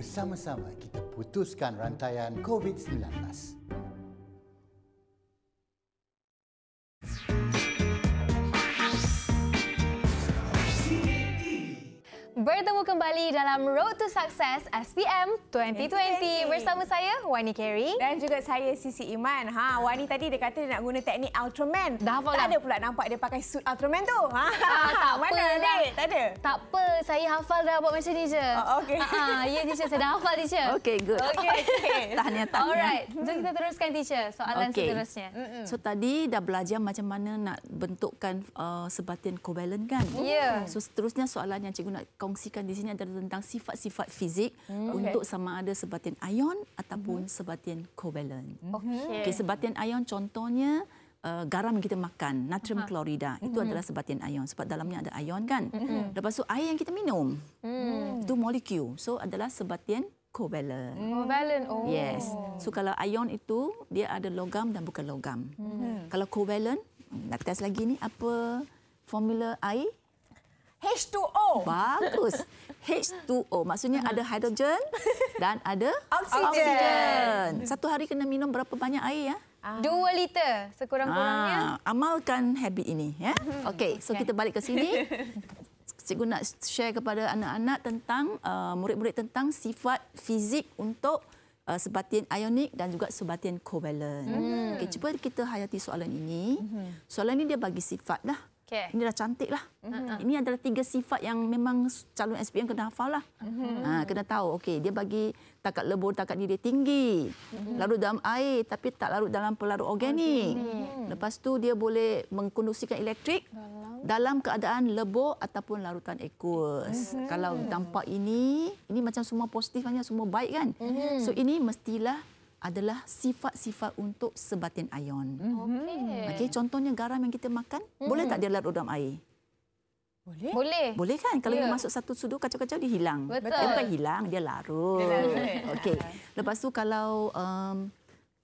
bersama-sama kita putuskan rantaian COVID-19. Bertemu kembali dalam Road to Success SPM 2020 bersama saya Wani Carey dan juga saya Sisi Iman. Ha Wani tadi dia kata dia nak guna teknik Ultraman. Dah hafal tak ada pula nampak dia pakai suit Ultraman tu. Ha ah, tak mana ni? Tak ada. Tak apa, saya hafal dah buat macam ni je. Oh, okay. Ha ah, ah, ya teacher saya dah hafal teacher. Okay, good. Okay. okay. tahniah tahniah. Alright, jom kita teruskan teacher soalan okay. seterusnya. Mm-mm. So tadi dah belajar macam mana nak bentukkan uh, sebatian covalent kan? Ya. Yeah. So seterusnya soalan yang cikgu nak kongsikan di sini adalah tentang sifat-sifat fizik hmm. okay. untuk sama ada sebatian ion ataupun hmm sebatian kovalen. Hmm. Okey, okay, sebatian ion contohnya uh, garam yang kita makan, natrium uh-huh. klorida. Itu mm-hmm. adalah sebatian ion sebab dalamnya ada ion kan? Mm-hmm. Lepas tu air yang kita minum. Mm. Itu molekul. So adalah sebatian kovalen. Kovalen, hmm. Oh. Yes. So kalau ion itu dia ada logam dan bukan logam. hmm Kalau kovalen, nak test lagi ni apa formula air? H2O. Bagus. H2O maksudnya uh -huh. ada hidrogen dan ada oksigen. Satu hari kena minum berapa banyak air ya? Ah. Dua ah. liter sekurang-kurangnya. Ah, amalkan habit ini ya. Mm-hmm. Okey, so kita balik ke sini. Cikgu nak share kepada anak-anak tentang uh, murid-murid uh, tentang sifat fizik untuk uh, sebatian ionik dan juga sebatian kovalen. Hmm. Okey, cuba kita hayati soalan ini. Mm-hmm. Soalan ini dia bagi sifat dah. Okay. dah cantik lah. Uh-huh. Mm-hmm. Ini adalah tiga sifat yang memang calon SPM kena hafal lah. Uh-huh. Ha, kena tahu. Okey, dia bagi takat lebur, takat diri tinggi. Uh-huh. Larut dalam air tapi tak larut dalam pelarut organik. Uh-huh. Lepas tu dia boleh mengkondusikan elektrik dalam, dalam keadaan lebur ataupun larutan ekos. Uh-huh. Kalau tampak ini, ini macam semua positif, semua baik kan? Uh-huh. So ini mestilah adalah sifat-sifat untuk sebatin ion. Mm-hmm. Okey. Okey, contohnya garam yang kita makan, mm. boleh tak dia larut dalam air? Boleh. Boleh. Boleh kan? Kalau yeah. dia masuk satu sudu kacau-kacau dia hilang. Betul. Dia bukan hilang, dia larut. Okey. Lepas tu kalau um,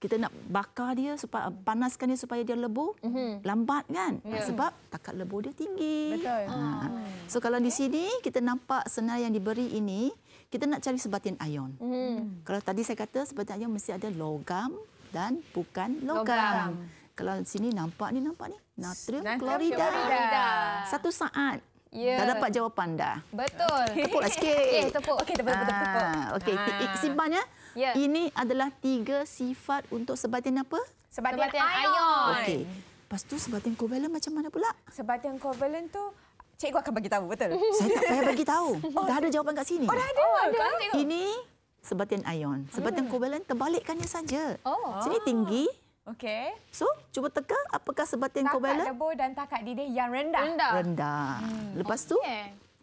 kita nak bakar dia supaya panaskan dia supaya dia lebur mm -hmm. lambat kan yeah. sebab takat lebur dia tinggi betul ha. so kalau okay. di sini kita nampak senarai yang diberi ini kita nak cari sebatian ion. Hmm. Kalau tadi saya kata sebatian ion mesti ada logam dan bukan logam. logam. Kalau sini nampak ni nampak ni natrium, natrium klorida. Satu saat Yeah. Dah dapat jawapan dah. Betul. Tepuklah sikit. Okey, tepuk. Okey, tepuk, tepuk, tepuk. Ah. Okey, ah. okay. ah. simpan ya. Ini adalah tiga sifat untuk sebatian apa? Sebatian, sebatian ion. ion. Okey. Lepas tu sebatian covalent macam mana pula? Sebatian covalent tu cikgu akan bagi tahu betul. Saya tak payah bagi tahu. Oh, dah ada jawapan kat sini. Oh, dah ada. Oh, ada. Ini sebatian ion. Sebatian hmm. kovalen terbalikkannya saja. Oh. Sini tinggi. Okey. So, cuba teka apakah sebatian takat kovalen? Takat debu dan takat didih yang rendah. Rendah. rendah. Hmm. Lepas okay. tu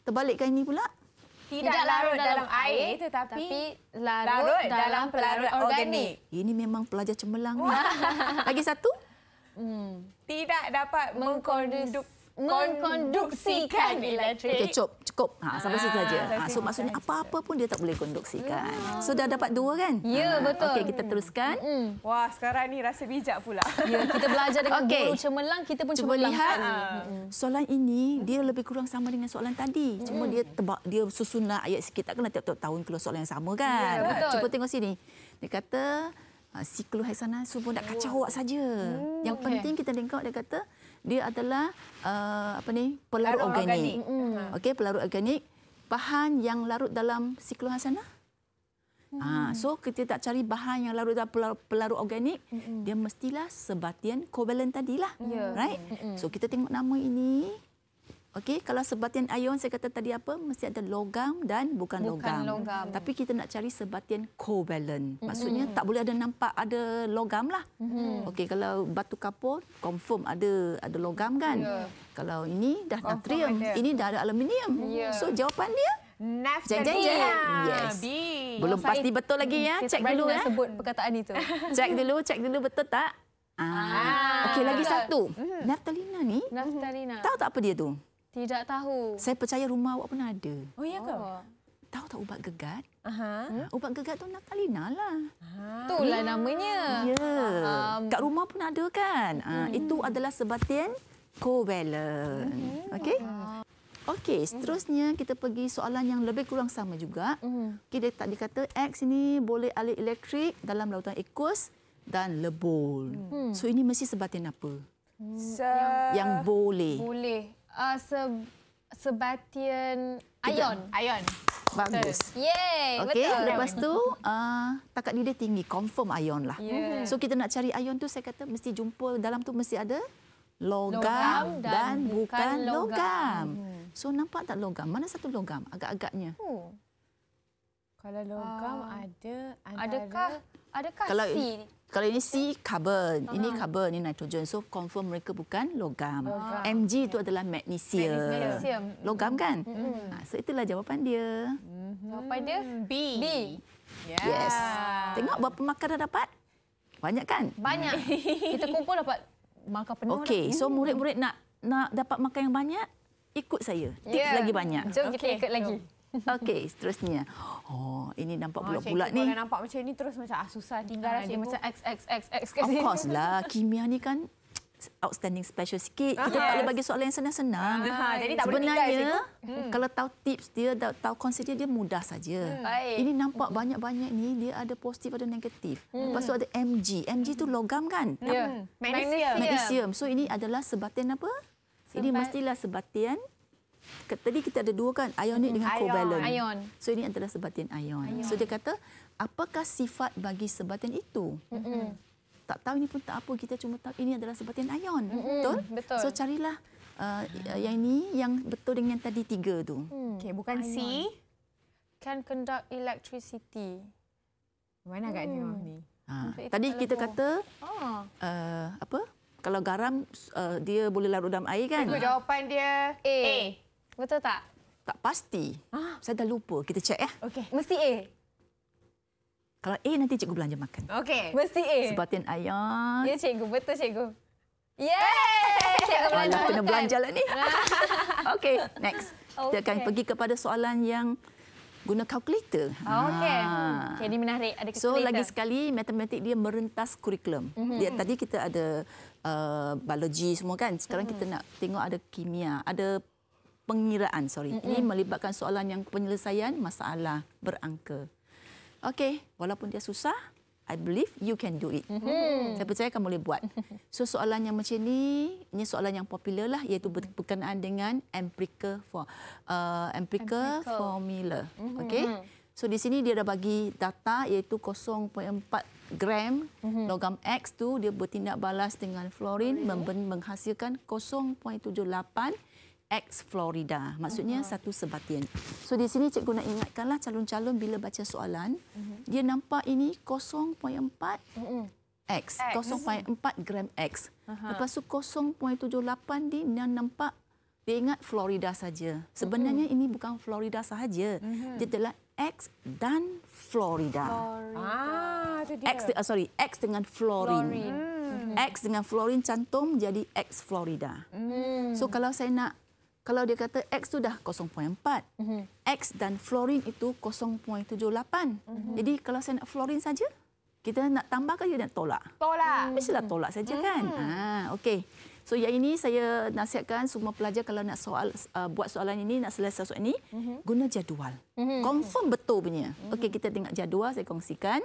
terbalikkan ini pula. Tidak, Tidak larut dalam air, air tetapi tapi larut, larut dalam, dalam pelarut organik. organik. Ini memang pelajar cemerlang ni. Lagi satu? Hmm. Tidak dapat mengkondup mengkonduksikan elektrik. Okay, cukup, cukup. Ha, ah, sampai situ saja. Ha, so maksudnya apa-apa pun dia tak boleh konduksikan. Ah. So dah dapat dua kan? Ya, ah, betul. Okey, kita teruskan. Mm. Wah, sekarang ni rasa bijak pula. Ya, kita belajar dengan okay. guru cemerlang, kita pun cuba lihat. Soalan ini dia lebih kurang sama dengan soalan tadi. Cuma mm. dia tebak dia susunlah ayat sikit takkan tiap-tiap tahun keluar soalan yang sama kan? Ya, betul. Cuba tengok sini. Dia kata Siklo Haisana semua nak kacau awak saja. Hmm, yang okay. penting kita tengok dia kata dia adalah uh, apa ni pelarut larut organik. organik. Mm. Ha. Okey, pelarut organik bahan yang larut dalam siklus Hmm. Ah, so kita tak cari bahan yang larut dalam pelarut, pelarut organik, hmm. dia mestilah sebatian covalent tadilah. Yeah. Right? Hmm. So kita tengok nama ini, Okey, kalau sebatian ion saya kata tadi apa? Mesti ada logam dan bukan, bukan logam. logam. Tapi kita nak cari sebatian covalent. Maksudnya tak boleh ada nampak ada logam lah. Mm-hmm. Okey, kalau batu kapur confirm ada ada logam kan? Yeah. Kalau ini dah confirm natrium, ada. ini dah ada aluminium. Yeah. So jawapan dia Naftalin. Yes. B. Belum oh, pasti betul lagi ya. Hmm, cek dulu ya. Sebut perkataan itu. Cek dulu, cek dulu betul tak? Ah. ah. Okey, lagi satu. Hmm. Naftalina ni. Naftalina. Tahu tak apa dia tu? Tidak tahu. Saya percaya rumah awak pun ada. Oh ya ke? Oh. Tahu tak ubat gegat? Aha. uh Ubat gegat tu nak kalina lah. Itulah hmm. namanya. Ya. Um. Kat rumah pun ada kan? Ah, hmm. itu adalah sebatian covalent. Hmm. Okey. uh Okey, hmm. seterusnya kita pergi soalan yang lebih kurang sama juga. Hmm. Okey, dia tak dikata X ini boleh alir elektrik dalam lautan ekos dan lebur. Hmm. So ini mesti sebatian apa? Hmm. Se- yang boleh. Boleh uh, seb sebatian ion. Ion. Bagus. Yeay, okay. betul. Lepas tu, uh, takat dia tinggi, confirm Ayon lah. Yeah. So kita nak cari Ayon tu, saya kata mesti jumpa dalam tu mesti ada logam, logam dan, dan bukan, bukan logam. logam. Hmm. So nampak tak logam? Mana satu logam agak-agaknya? Hmm. Kalau logam um, ada antara... Adakah, adakah kalau, C? Kalau ini C, carbon. Uh ah. -huh. Ini carbon, ini nitrogen. So, confirm mereka bukan logam. Oh, Mg okay. itu adalah magnesium. magnesium. Logam kan? Mm -hmm. So, itulah jawapan dia. Mm-hmm. Jawapan dia B. B. Yeah. Yes. Tengok berapa markah dah dapat? Banyak kan? Banyak. Kita kumpul dapat markah penuh. Okay, dah. so murid-murid nak nak dapat markah yang banyak, ikut saya. Tips yeah. lagi banyak. Jom okay. kita ikut lagi. Jom. Okey, seterusnya. Oh, ini nampak oh, bulat-bulat ni. Kalau nampak macam ni terus macam ah susah tinggal ah, lah, macam X X X X Of course lah, kimia ni kan outstanding special sikit. Kita yes. Ah, tak boleh bagi soalan yang senang-senang. Ha, jadi tak Sebenarnya, boleh hmm. hmm. kalau tahu tips dia, tahu, konsep dia, dia mudah saja. Hmm. Ini nampak hmm. banyak-banyak ni, dia ada positif ada negatif. Hmm. Lepas tu ada MG. MG tu logam kan? Yeah. Ya. Magnesium. Magnesium. So ini adalah sebatian apa? Sebat- ini mestilah sebatian Tadi kita ada dua kan, ionik hmm, dengan ion. covalent. Ion. So ini antara sebatian ion. ion. So dia kata, apakah sifat bagi sebatian itu? Mm-hmm. Tak tahu ini pun tak apa, kita cuma tahu ini adalah sebatian ion. Mm-hmm. Betul? Betul. So carilah uh, yang ini yang betul dengan yang tadi tiga tu. Hmm. Okay, bukan C. Can conduct electricity. Mana hmm. agaknya mm. ni? Ha. Tadi kita telefon. kata, oh. uh, apa? Kalau garam uh, dia boleh larut dalam air kan? Itu jawapan dia A. A. Betul tak? Tak pasti. Ah. Saya dah lupa. Kita cek ya. Okey. Mesti A. Kalau A nanti cikgu belanja makan. Okey. Mesti A. Sebatian ayam. Ya cikgu, betul cikgu. Yeay! Cikgu belanja Kena belanja lah ni. Okey, next. Okay. Kita akan pergi kepada soalan yang guna kalkulator. Ah, okey. Ha. Ah. Okay, ini menarik. Ada kalkulator. So, lagi sekali matematik dia merentas kurikulum. Mm -hmm. dia, tadi kita ada uh, biologi semua kan. Sekarang mm -hmm. kita nak tengok ada kimia. Ada pengiraan sorry mm-hmm. ini melibatkan soalan yang penyelesaian masalah berangka okey walaupun dia susah I believe you can do it. Mm-hmm. mm-hmm. Saya percaya kamu boleh buat. So soalan yang macam ni, ini soalan yang popular lah iaitu berkenaan dengan empirical for uh, empirical, empirical formula. Mm-hmm. Okay. So di sini dia dah bagi data iaitu 0.4 gram mm-hmm. logam X tu dia bertindak balas dengan fluorin okay. menghasilkan 0.78 X Florida. Maksudnya uh-huh. satu sebatian. So di sini cikgu nak ingatkanlah calon-calon bila baca soalan, uh-huh. dia nampak ini 0.4 mhm. X, X, 0.4 gram X. Uh-huh. Lepas tu 0.78 di dia nampak dia ingat Florida saja. Sebenarnya uh-huh. ini bukan Florida sahaja. Uh-huh. Dia adalah X dan Florida. Florida. Ah, itu dia. X, uh, sorry, X dengan Florin. Florin. Hmm. X dengan Florin cantum jadi X Florida. uh So kalau saya nak kalau dia kata X tu dah 0.4, mm -hmm. X dan fluorin itu 0.78. Mm -hmm. Jadi kalau saya nak fluorin saja, kita nak tambah ke dia nak tolak? Tolak. Mm -hmm. Mestilah tolak saja mm -hmm. kan? Ha, mhm. ah, okay. So yang ini saya nasihatkan semua pelajar kalau nak soal uh, buat soalan ini, nak selesai soal ini, mm -hmm. guna jadual. Mm -hmm. Confirm betul punya. Mm -hmm. Okey, kita tengok jadual, saya kongsikan.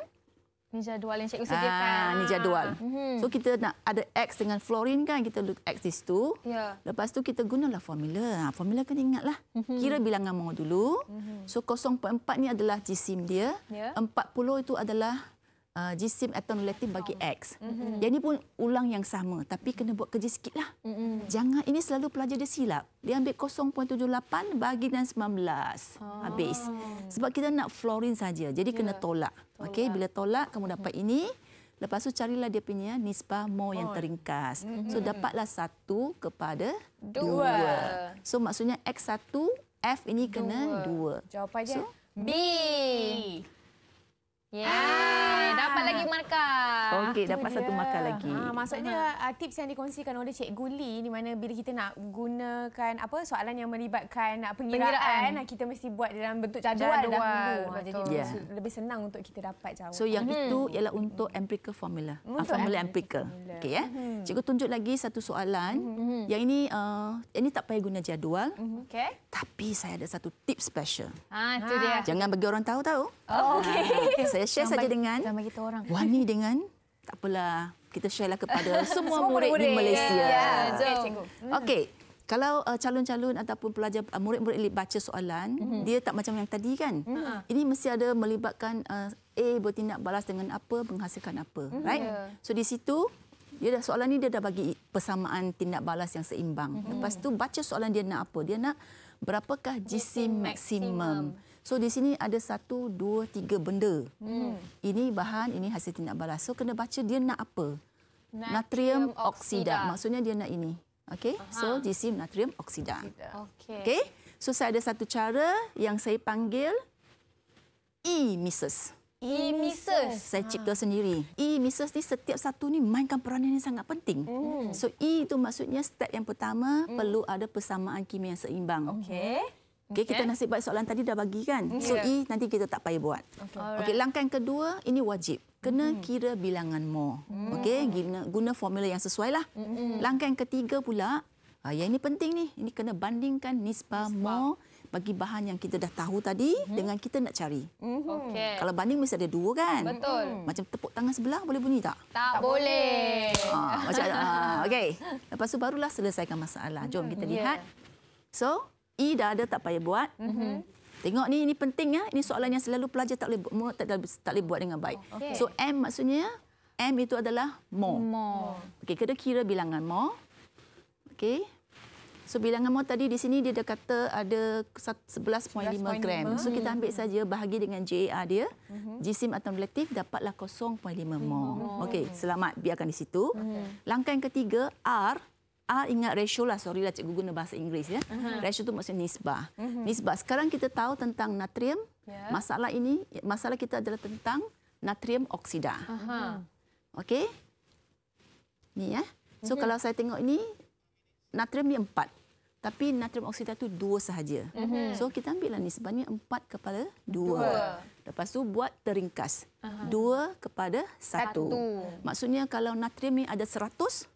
Ni jadual yang cikgu ah, sediakan. Ah, ni jadual. Mm-hmm. So kita nak ada X dengan fluorin kan, kita look X this two. Yeah. Lepas tu kita gunalah formula. Ha, formula kena ingatlah. Mm-hmm. Kira bilangan mahu dulu. Mm-hmm. So 0.4 ni adalah jisim dia. Yeah. Ya. 40 itu adalah uh, jisim etanolatin bagi X. Mm-hmm. Yang ini pun ulang yang sama tapi kena buat kerja sikitlah. Mm-hmm. Jangan ini selalu pelajar dia silap. Dia ambil 0.78 bagi dan 19 oh. Ah. habis. Sebab kita nak fluorin saja. Jadi yeah. kena ya. tolak. tolak. Okey, bila tolak kamu dapat mm-hmm. ini. Lepas tu carilah dia punya nisbah mo oh. yang teringkas. Mm-hmm. So mhm. dapatlah satu kepada dua. dua. So maksudnya X1 F ini kena dua. dua. Jawapan dia so, B. B. Yeay, ah. dapat lagi ah. markah. Okey, dapat dia. satu markah lagi. Ah, maksudnya uh tips yang dikongsikan oleh Cik Guli di mana bila kita nak gunakan apa soalan yang melibatkan pengiraan, pengiraan. Ah, kita mesti buat dalam bentuk jadual, jadual. dahulu. Jadi yeah. lebih senang untuk kita dapat jawapan. So yang hmm. itu ialah untuk empirical formula. Untuk formula empirical. Okay ya. Hmm. Cikgu tunjuk lagi satu soalan. Hmm. Yang ini uh, ini tak payah guna jadual. Hmm. Okey. Tapi saya ada satu tip special. Ah, itu ah. dia. Jangan bagi orang tahu tahu. Oh, Okey. Okay. saya share saja dengan sama Wani dengan tak apalah kita share lah kepada semua, semua murid, murid di Malaysia. Ya, yeah. yeah. okay, cikgu. Hmm. Okey. Kalau uh, calon-calon ataupun pelajar uh, murid-murid elit baca soalan, mm-hmm. dia tak macam yang tadi kan. Mm-hmm. Ini mesti ada melibatkan uh, A bertindak balas dengan apa, menghasilkan apa, mm-hmm. right? Yeah. So di situ dia dah soalan ini dia dah bagi persamaan tindak balas yang seimbang. Mm-hmm. Lepas tu baca soalan dia nak apa? Dia nak berapakah GC maksimum. So di sini ada satu, dua, tiga benda. Hmm. Ini bahan, ini hasil tindak balas. So kena baca dia nak apa. Natrium, natrium oksida. oksida. Maksudnya dia nak ini. Okay. So GCM natrium oksida. oksida. Okay. okay. So saya ada satu cara yang saya panggil E-Misses. E-Misses. Saya ha. cipta ha. sendiri. E-Misses ni setiap satu ni mainkan peranan yang sangat penting. Mm. So E itu maksudnya step yang pertama mm. perlu ada persamaan kimia yang seimbang. Okay. Okay, kita nasib baik soalan tadi dah bagi kan. Ya. So E nanti kita tak payah buat. Okay. Okay, langkah yang kedua, ini wajib. Kena hmm. kira bilangan more. Hmm. Okay, guna, guna formula yang sesuai lah. Hmm, langkah yang ketiga pula, ah, yang ini penting nih, Ini kena bandingkan nisbah more bagi bahan yang kita dah tahu tadi mm -hmm. dengan kita nak cari. Mm -hmm. okay. Kalau banding mesti ada dua kan? Betul. Macam tepuk tangan sebelah boleh bunyi tak? Tak, tak boleh. Ah, macam, ah, okay. Lepas tu barulah selesaikan masalah. Jom kita lihat. Ya. So, E dah ada tak payah buat. Mm -hmm. Tengok ni ini penting ya. Ini soalan yang selalu pelajar tak boleh buat tak, tak, tak boleh buat dengan baik. Oh, okay. So M maksudnya M itu adalah more. more. Okey, kita kira bilangan more. Okey. So bilangan more tadi di sini dia dah kata ada 11.5 gram. So kita mhm. ambil saja bahagi dengan J.A dia. Mm -hmm. Jisim atom relatif dapatlah 0.5 more. Okey, selamat biarkan di situ. Okay. Mhm. Langkah yang ketiga R A ingat ratio lah, sorry lah cikgu guna bahasa Inggeris ya. Uh mhm. -huh. Ratio tu maksudnya nisbah. Uh mhm. -huh. Nisbah. Sekarang kita tahu tentang natrium. Yeah. Masalah ini, masalah kita adalah tentang natrium oksida. Uh -huh. Okey? Ni ya. So uh mhm. -huh. kalau saya tengok ini, natrium ni empat. Tapi natrium oksida tu dua sahaja. Uh -huh. So kita ambil lah nisbahnya empat kepada dua. dua. Lepas tu buat teringkas. Uh -huh. Dua kepada satu. satu. Maksudnya kalau natrium ni ada seratus,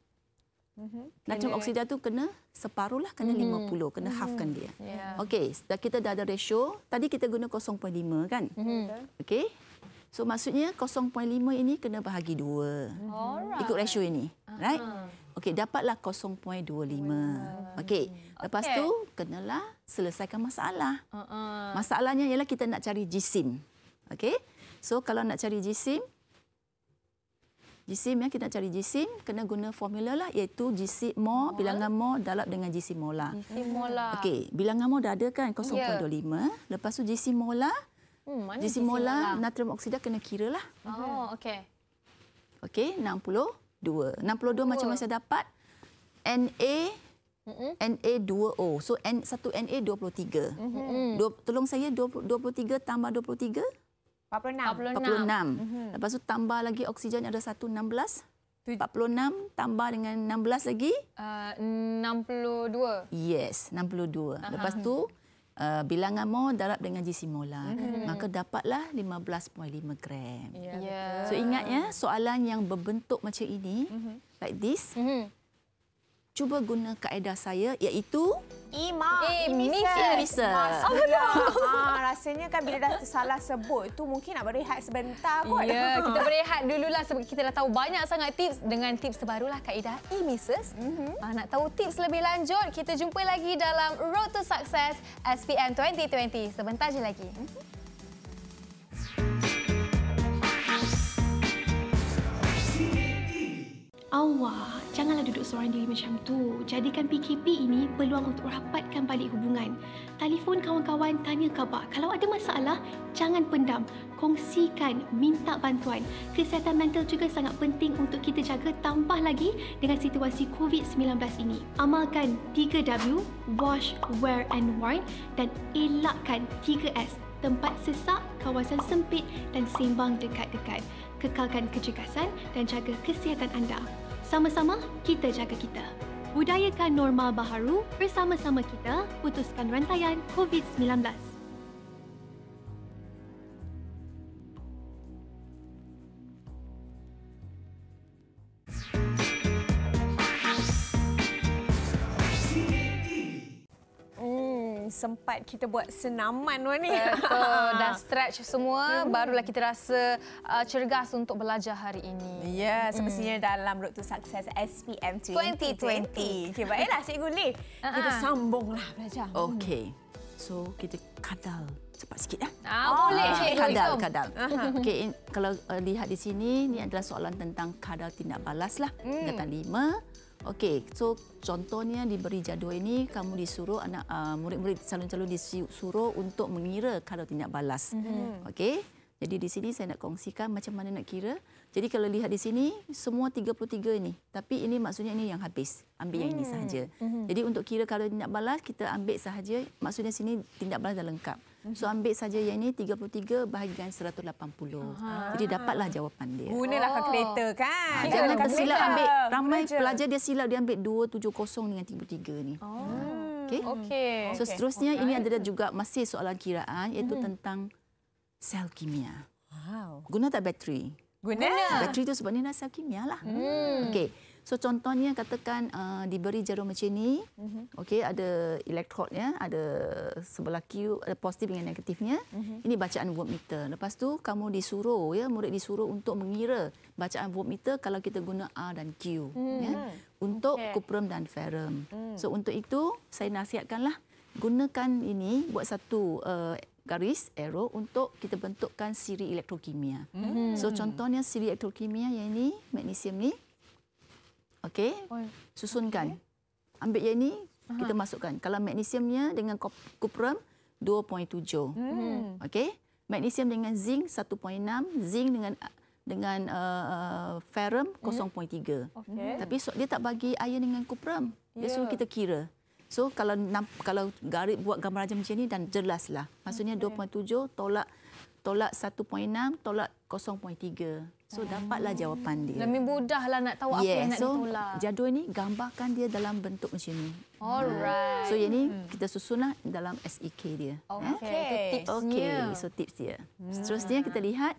Mm-hmm. Nacung kena... oksida tu kena separuh lah, kena mm-hmm. 50, kena mm-hmm. halfkan dia. Yeah. Okey, kita dah ada ratio. Tadi kita guna 0.5 kan? Mm-hmm. Okey. Okay? So maksudnya 0.5 ini kena bahagi dua. Mm-hmm. Ikut ratio ini. Uh-huh. Right? Ah. Okey, dapatlah 0.25. Okey. Okay. Lepas tu kenalah selesaikan masalah. Uh-uh. Masalahnya ialah kita nak cari jisim. Okey. So kalau nak cari jisim, jisim ya kita nak cari jisim kena guna formula lah iaitu G.C. mol bilangan mol dalam dengan G.C. molar G.C. molar okey bilangan mol dah ada kan 0.25 ya. yeah. lepas tu G.C. molar hmm mana jisim molar lah? natrium oksida kena kira lah oh okey okey 62 62, 62. macam mana saya dapat na Na2O. So N, satu Na 23. Mm -hmm. tolong saya 20, 23 tambah 23. 46. 46. 46. Lepas tu tambah lagi oksigen ada 1, 16. 46 tambah dengan 16 lagi? Eh, uh, 62. Yes, 62. Uh-huh. Lepas tu uh, bilangan mol darab dengan jisim molar. Uh-huh. Mhm. Maka dapatlah 15.5 gram. Yeah. Yeah. Ya. So ingat ya, soalan yang berbentuk macam ini, uh-huh. like this, uh-huh cuba guna kaedah saya iaitu Ima. Misa. Misa. Oh, ya. ha, rasanya kan bila dah tersalah sebut tu mungkin nak berehat sebentar kot. Ya, kita berehat dululah sebab kita dah tahu banyak sangat tips dengan tips terbarulah kaedah Imisa. E, mm-hmm. Ah, nak tahu tips lebih lanjut, kita jumpa lagi dalam Road to Success SPM 2020. Sebentar je lagi. Mm-hmm. Awak, janganlah duduk seorang diri macam tu. Jadikan PKP ini peluang untuk rapatkan balik hubungan. Telefon kawan-kawan, tanya khabar. Kalau ada masalah, jangan pendam. Kongsikan, minta bantuan. Kesihatan mental juga sangat penting untuk kita jaga tambah lagi dengan situasi COVID-19 ini. Amalkan 3W, wash, wear and wine dan elakkan 3S, tempat sesak, kawasan sempit dan sembang dekat-dekat. Kekalkan kecergasan dan jaga kesihatan anda. Sama-sama kita jaga kita. Budayakan normal baharu bersama-sama kita putuskan rantaian COVID-19. sempat kita buat senaman lah ni. Dah stretch semua, hmm. barulah kita rasa uh, cergas untuk belajar hari ini. Ya, yeah, hmm. semestinya mm. dalam Road to Success SPM 2020. 2020. Okey, baiklah Cikgu Lee. Uh-huh. Kita ah. sambunglah belajar. Okey. So, kita kadal cepat sikit. Ya? Ah, oh, boleh. Uh, kadal, kadal. Uh-huh. Okay, in, kalau uh, lihat di sini, ini adalah soalan tentang kadal tindak balas. Lah. Mm. lima. Okey, so contohnya diberi jadual ini, kamu disuruh anak uh, murid-murid calon-calon disuruh untuk mengira kalau tidak balas. Mm-hmm. Okey. Jadi di sini saya nak kongsikan macam mana nak kira. Jadi kalau lihat di sini semua 33 ini, tapi ini maksudnya ini yang habis. Ambil mm-hmm. yang ini mm-hmm. sahaja. hmm Jadi untuk kira kalau tidak balas, kita ambil sahaja maksudnya sini tindak balas dah lengkap. So ambil saja yang ini 33 bahagikan 180. Aha. Jadi dapatlah jawapan dia. Gunalah oh. kalkulator kan. Ha, jangan kalkulator. silap ambil. Ramai Gunanya. pelajar dia silap dia ambil 270 dengan 33 ni. Oh. Hmm. Okey. Okay. Okay. So seterusnya okay. ini adalah juga masih soalan kiraan iaitu hmm. tentang sel kimia. Wow. Guna tak bateri? Guna. Bateri tu sebab ni nak sel kimia lah. Hmm. Okey. So contohnya katakan uh, diberi jarum macam ni. Mm-hmm. Okey, ada elektrodnya, ada sebelah Q, ada positif dengan negatifnya. Mm-hmm. Ini bacaan voltmeter. Lepas tu kamu disuruh ya, murid disuruh untuk mengira bacaan voltmeter kalau kita guna A dan Q mm-hmm. ya mhm. untuk okay. kuprum dan ferum. Mm. So untuk itu saya nasihatkanlah gunakan ini buat satu uh, garis arrow untuk kita bentukkan siri elektrokimia. Mm-hmm. So contohnya siri elektrokimia yang ini magnesium ni Okey. Susunkan. Okay. Ambil yang ini, Aha. kita masukkan. Kalau magnesiumnya dengan cuprum 2.7. Hmm. Okey. Magnesium dengan zinc 1.6, zinc dengan dengan uh, ferum 0.3. Okay. Tapi so, dia tak bagi iron dengan kuprum. Dia yeah. suruh kita kira. So kalau kalau garis buat gambar aja macam ni dan jelaslah. Maksudnya okay. 2.7 tolak tolak 1.6 tolak 0.3. So dapatlah jawapan dia. Lebih mudahlah nak tahu yeah. apa yang so, nak ditolak. Jadual ini gambarkan dia dalam bentuk macam ni. Alright. So ini ni hmm. kita susunlah dalam SEK dia. Eh? Okay. Eh? Okay. So tips dia. Seterusnya kita hmm. lihat.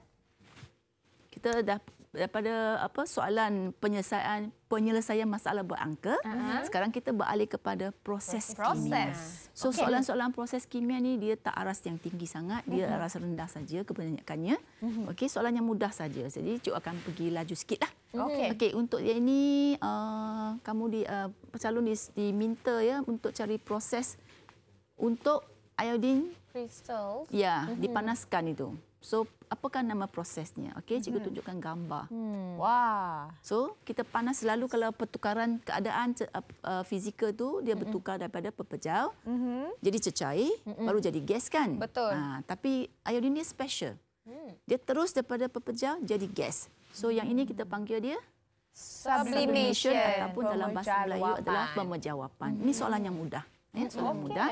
Kita dah daripada apa soalan penyelesaian penyelesaian masalah berangka uh-huh. sekarang kita beralih kepada proses, proses. kimia. So okay. soalan-soalan proses kimia ni dia tak aras yang tinggi sangat, dia uh-huh. aras rendah saja kebanyakannya. Uh-huh. Okey, soalan yang mudah saja. Jadi cuk akan pergi laju sikitlah. Mhm. Okey. Okey, untuk yang ini uh, kamu di uh, eh, pecalon diminta di ya untuk cari proses untuk iodine crystals. Ya, uh-huh. dipanaskan itu. So, apakah nama prosesnya? Okey, cikgu hmm. tunjukkan gambar. Hmm. Wah. So, kita panas selalu kalau pertukaran keadaan uh, fizikal tu dia mhm. bertukar daripada pepejal. Hmm. Jadi cecair, hmm. baru jadi gas kan? Betul. Ha, tapi iodin ni special. Hmm. Dia terus daripada pepejal jadi gas. So yang ini kita hmm. panggil dia sublimation ataupun dalam bahasa Melayu adalah pemejawapan. Ini soalan yang mudah. Ini eh, soalan okay. mudah.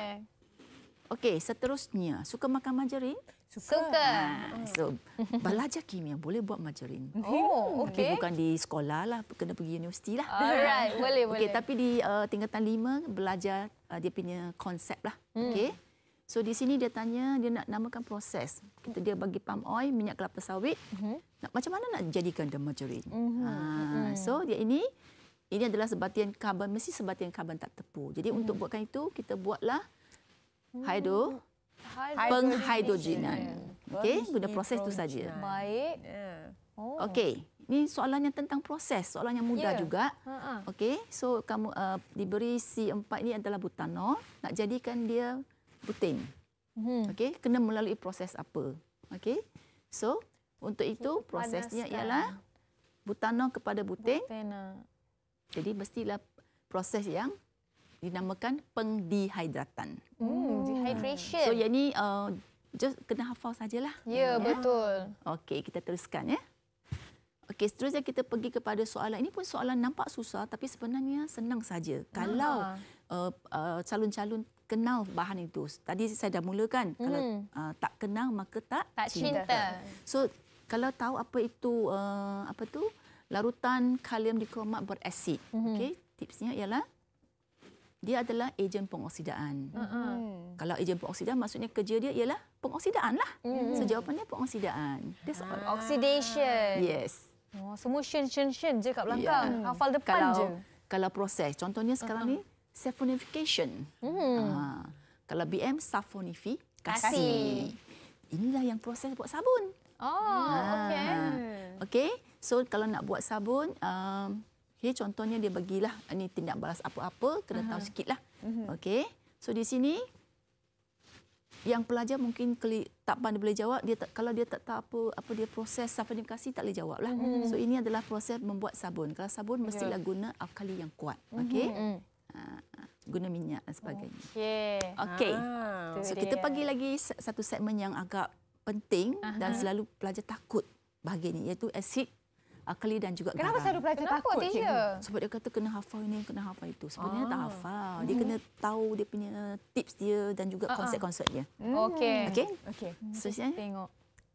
Okey, seterusnya, suka makan margarin? Suka. suka. Ha, so, belajar kimia boleh buat margarin. Oh, hmm. okey. Bukan di sekolah lah, kena pergi universiti lah. Alright, boleh, okay, boleh. tapi di uh, tingkatan lima, belajar uh, dia punya konsep lah. Hmm. Okey. So, di sini dia tanya, dia nak namakan proses. Kita dia bagi palm oil, minyak kelapa sawit. Hmm. Nak, macam mana nak jadikan the margarin? Hmm. Ah, mhm. Ha, So, dia ini, ini adalah sebatian karbon, mesti sebatian karbon tak tepu. Jadi, hmm. untuk buatkan itu, kita buatlah hydro oh. penghidrogenan. Okey, guna proses tu saja. Baik. Oh. Okey. Ini soalan yang tentang proses, soalan yang mudah yeah. juga. Okey, so kamu uh, diberi C4 ini adalah butanol, nak jadikan dia butin. Hmm. Okey, kena melalui proses apa? Okey, so untuk itu okay, prosesnya ialah butanol kepada butin. Jadi mestilah proses yang dinamakan pengdehidratan. Hmm, hmm, dehydration. So, yang ni uh, just kena hafal sajalah. Ya, yeah, betul. Okey, kita teruskan ya. Okey, seterusnya kita pergi kepada soalan. Ini pun soalan nampak susah tapi sebenarnya senang saja. Kalau calon-calon ah. uh, uh, kenal bahan itu. Tadi saya dah mulakan. Hmm. Kalau uh, tak kenal maka tak, tak cinta. So, kalau tahu apa itu uh, apa tu? larutan kalium dikromat berasid. Mm-hmm. Okey, tipsnya ialah dia adalah ejen pengoksidaan. Uh-huh. Hmm. Kalau ejen pengoksidaan maksudnya kerja dia ialah pengoksidaan lah. Uh-huh. So jawapannya pengoksidaan. This uh ah. oxidation. Yes. Oh, semua shen shen shen je kat belakang. Yeah. Ya. Hafal depan kalau, je. Kalau proses, contohnya sekarang uh-huh. ni saponification. Uh-huh. Ah. Uh, kalau BM saponifi kasi. Inilah yang proses buat sabun. Oh, uh, ah. okay. Okay. So kalau nak buat sabun, um, Okay, contohnya dia bagilah eh, ni tindak balas apa-apa, kena uh tahu sikitlah. Uh-huh. Mhm. Okey. So di sini yang pelajar mungkin keli, tak pandai boleh jawab dia tak, kalau dia tak tahu apa apa dia proses safanim tak boleh jawablah. Mm. So ini adalah proses membuat sabun. Kalau sabun ya. mestilah yeah. guna alkali yang kuat. Mhm, okey. Mm-hmm. guna minyak dan sebagainya. Okey. Okey. Ha, so kita pergi lagi satu segmen yang agak penting uh dan selalu pelajar takut bahagian ini iaitu asid akli dan juga kenapa saya selalu pelajar kenapa takut cikgu? sebab dia kata kena hafal ini kena hafal itu sebenarnya oh. tak ah. hafal dia kena hmm. tahu dia punya tips dia dan juga ah, ah. konsep-konsep dia hmm. okey okey okey so saya tengok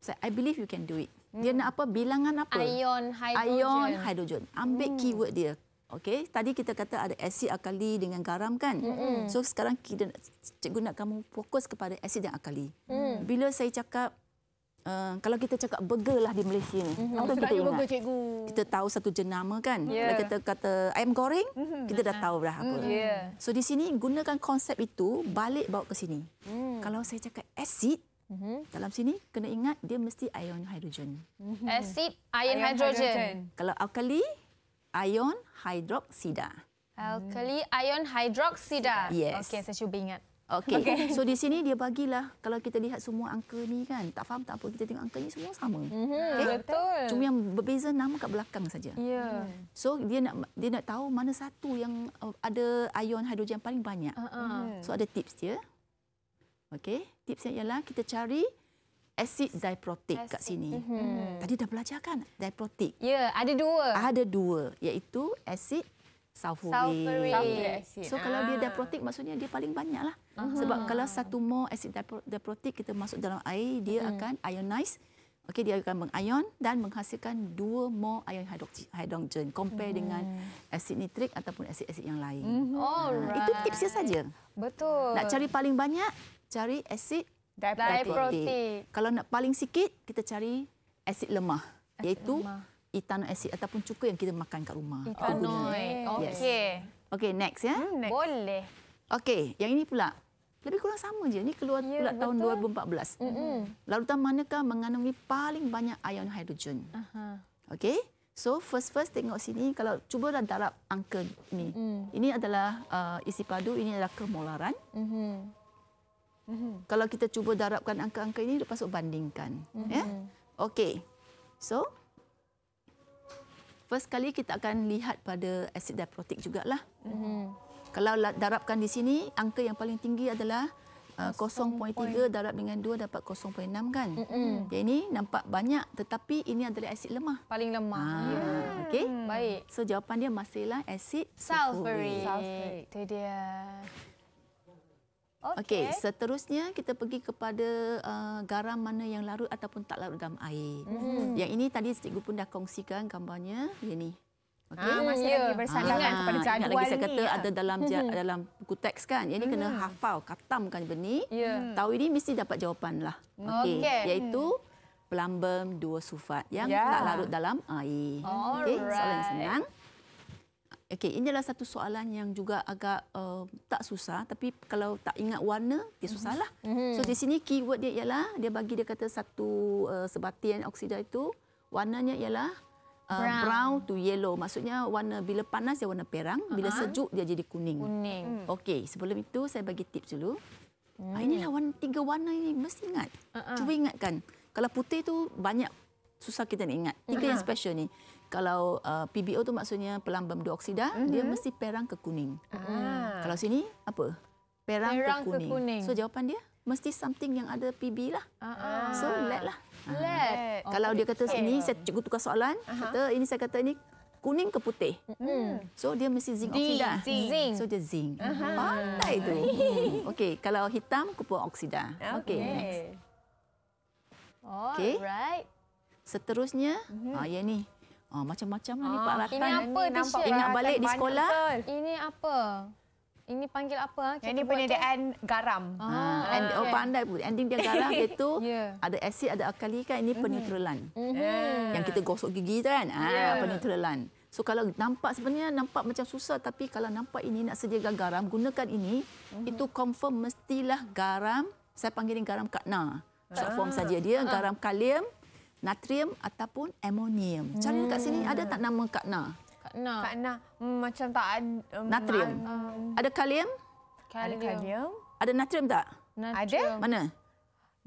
so, i believe you can do it hmm. dia nak apa bilangan apa ion hydrogen ion hydrogen ambil hmm. keyword dia Okey, tadi kita kata ada asid alkali dengan garam kan? Mm-hmm. So sekarang kita cikgu nak kamu fokus kepada asid dan alkali. Mm. Bila saya cakap uh, kalau kita cakap burger lah di Malaysia ni. Mm-hmm. Apa kita ingat? Burger, Kita tahu satu jenama kan. Yeah. Kalau kita kata ayam goreng, mm-hmm. kita dah mhm. tahu dah apa. Mm-hmm. Yeah. So di sini gunakan konsep itu balik bawa ke sini. Mm. Kalau saya cakap asid Mm-hmm. Dalam sini kena ingat dia mesti ion hidrogen. Mm-hmm. Acid ion hidrogen. Kalau alkali ion hidroksida. Alkali ion hidroksida. Yes. Okey saya cuba ingat. Okey. Okay. So di sini dia bagilah kalau kita lihat semua angka ni kan. Tak faham tak apa kita tengok angka ni semua sama. Mm-hmm. Okay? Betul. Cuma yang berbeza nama kat belakang saja. Ya. Yeah. So dia nak dia nak tahu mana satu yang uh, ada ion hidrogen paling banyak. Uh-huh. So ada tips dia. Okey. Tips yang ialah kita cari Asid diprotik kat sini. Mm-hmm. Tadi dah belajar kan? Diprotik. Ya, yeah, ada dua. Ada dua. Iaitu asid sulfuric. sulfuric acid. So kalau ah. dia diprotik maksudnya dia paling banyak lah. Uh-huh. Sebab kalau satu more acid diprotik kita masuk dalam air dia hmm. akan ionize. Okey dia akan mengion dan menghasilkan dua more ion hydrogen compare hmm. dengan asid nitrik ataupun asid-asid yang lain. Hmm. Alright. itu tips dia saja. Betul. Nak cari paling banyak cari asid diprotik. diprotik. Kalau nak paling sikit kita cari asid lemah acid iaitu lemah. Itano acid ataupun cuka yang kita makan kat rumah. Ethanol. Eh. Yes. Okay, Okey, next ya. Hmm, next. Boleh. Okay, yang ini pula. Lebih kurang sama je. Ini keluar ya, pula betul. tahun 2014. Mm -hmm. Larutan manakah mengandungi paling banyak ion hidrogen? Aha. Okey. So first first tengok sini kalau cuba dah darab angka ni. Mm. Ini adalah uh, isi padu, ini adalah kemolaran. Mm -hmm. Mm -hmm. Kalau kita cuba darabkan angka-angka ini, lepas itu bandingkan. Ya? Mm -hmm. yeah? Okey. So, First kali kita akan lihat pada asid diprotik juga lah. hmm Kalau darabkan di sini, angka yang paling tinggi adalah 0.3 uh, darab dengan 2 dapat 0.6 kan? Mm-hmm. Jadi ini nampak banyak tetapi ini adalah asid lemah. Paling lemah. Ha, yeah. Okey? Baik. So jawapan dia masihlah asid sulfuric. Sulfuric. Itu dia. Okey, okay, seterusnya kita pergi kepada uh, garam mana yang larut ataupun tak larut dalam air. Mm. Yang ini tadi cikgu pun dah kongsikan gambarnya, yang Okey, ah, masih yeah. lagi ya. bersandar ah, kepada jadual ingat lagi saya kata ni. Ya. ada dalam ja, mhm. dalam buku teks kan. Yang ini mm. kena mhm. hafal, katamkan benih. Yeah. Tahu ini mesti dapat jawapanlah. Okey, okay. Hmm. iaitu pelambam dua sulfat yang yeah. tak larut dalam air. Okey, soalan yang senang. Okey, ini adalah satu soalan yang juga agak uh, tak susah tapi kalau tak ingat warna dia susahlah. Mm-hmm. mm-hmm. So di sini keyword dia ialah dia bagi dia kata satu uh, eh, sebatian oksida itu warnanya ialah uh, brown. brown to yellow. Maksudnya warna bila panas dia warna perang, bila uh-huh. sejuk dia jadi kuning. Kuning. Mm. Okey, sebelum itu saya bagi tips dulu. Mm. Ah, hmm. inilah warna tiga warna ini mesti ingat. Uh-huh. Cuba ingatkan. Kalau putih tu banyak susah kita nak ingat. Tiga uh-huh. yang special ni kalau uh, PBO tu maksudnya pelambang dioksida mm-hmm. dia mesti perang ke kuning. Ah. Kalau sini apa? Perang, perang ke, kuning. ke kuning. So jawapan dia mesti something yang ada PB lah. Ah. ah. So lead lah. Lead. Ah. Oh, kalau dia kata sini saya cukup tukar soalan, uh-huh. kata ini saya kata ni kuning ke putih. Mm. So dia mesti zinc oksida. Zinc. zinc. So dia zinc. Uh-huh. Pandai tu. Okey, kalau hitam kupon oksida. Okey, okay, next. Okey. Alright. Seterusnya, mm-hmm. ah yang ni. Ah, macam-macam lah ni ah, Pak Ratan. Ini apa ini t Ingat balik di sekolah. Ini apa? Ini panggil apa? Ah? Kita ini penyediaan garam. Ah, and, ah, okay. Oh, pandai pun. Ending dia garam dia tu yeah. ada asid, ada alkali kan. Ini mhm. penutralan. Mm-hmm. Yang kita gosok gigi tu kan. Yeah. Ah, ya. penutralan. So kalau nampak sebenarnya nampak macam susah tapi kalau nampak ini nak sediakan garam gunakan ini mm-hmm. itu confirm mestilah garam saya panggil ini garam katna short form saja dia garam kalium natrium ataupun amonium. Cara hmm. kat sini ada tak nama kat Na? Kat Na. Kak Na hmm, macam tak ada um, hmm, natrium. Um, ada kalium? Kalium. Ada kalium. Ada natrium tak? Natrium. Ada. Mana?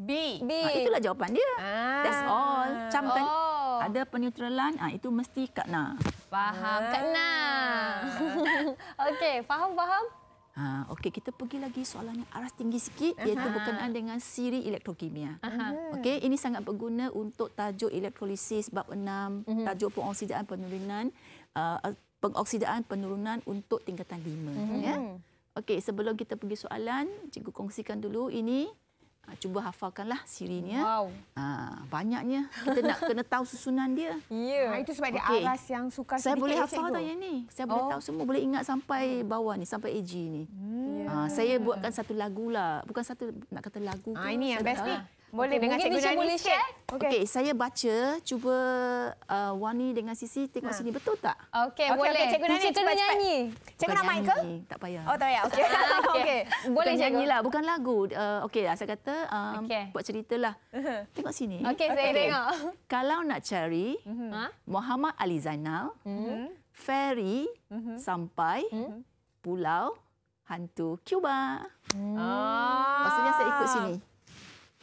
B. B. Ha, itulah jawapan dia. Ah. That's all. Macam oh. ada penutralan, ha, ah, itu mesti kat Na. Faham. Ah. Kak Na. Okey, faham-faham? Ha, Okey, kita pergi lagi soalan yang aras tinggi sikit iaitu uh berkenaan dengan siri elektrokimia. Okay, ini sangat berguna untuk tajuk elektrolisis bab 6, uh mhm. tajuk pengoksidaan penurunan uh, pengoksidaan penurunan untuk tingkatan 5, uh mhm. ya. Okey, sebelum kita pergi soalan, cikgu kongsikan dulu ini Ha, cuba hafalkanlah sirinya. Wow. Ha, banyaknya. Kita nak kena tahu susunan dia. Ya. Ha, itu sebab dia aras yang suka Saya boleh hafal tak yang ni. Saya oh. boleh tahu semua. Boleh ingat sampai bawah ni. Sampai AG ni. Yeah. Hmm. Ha, saya buatkan satu lagu lah. Bukan satu nak kata lagu Ha, ini yang best ni. Boleh okay, dengan Mungkin Cikgu boleh share. Okey, okay, saya baca. Cuba uh, Wani dengan Sisi tengok ha. sini. Betul tak? Okey, okay, boleh. Okay, Cikgu Nani cepat, cepat. nyanyi. Cikgu nak mic ke? Tak payah. Oh, tak payah. Okey. Okay. okay. okay. Boleh Bukan nyanyi lah. Bukan lagu. Uh, Okey, saya kata um, uh, okay. buat cerita lah. Tengok sini. Okey, okay. saya tengok. Kalau nak cari mhm. ha? Muhammad Ali Zainal, mhm. Ferry mhm. sampai pulau hantu Cuba. Hmm. Maksudnya saya ikut sini.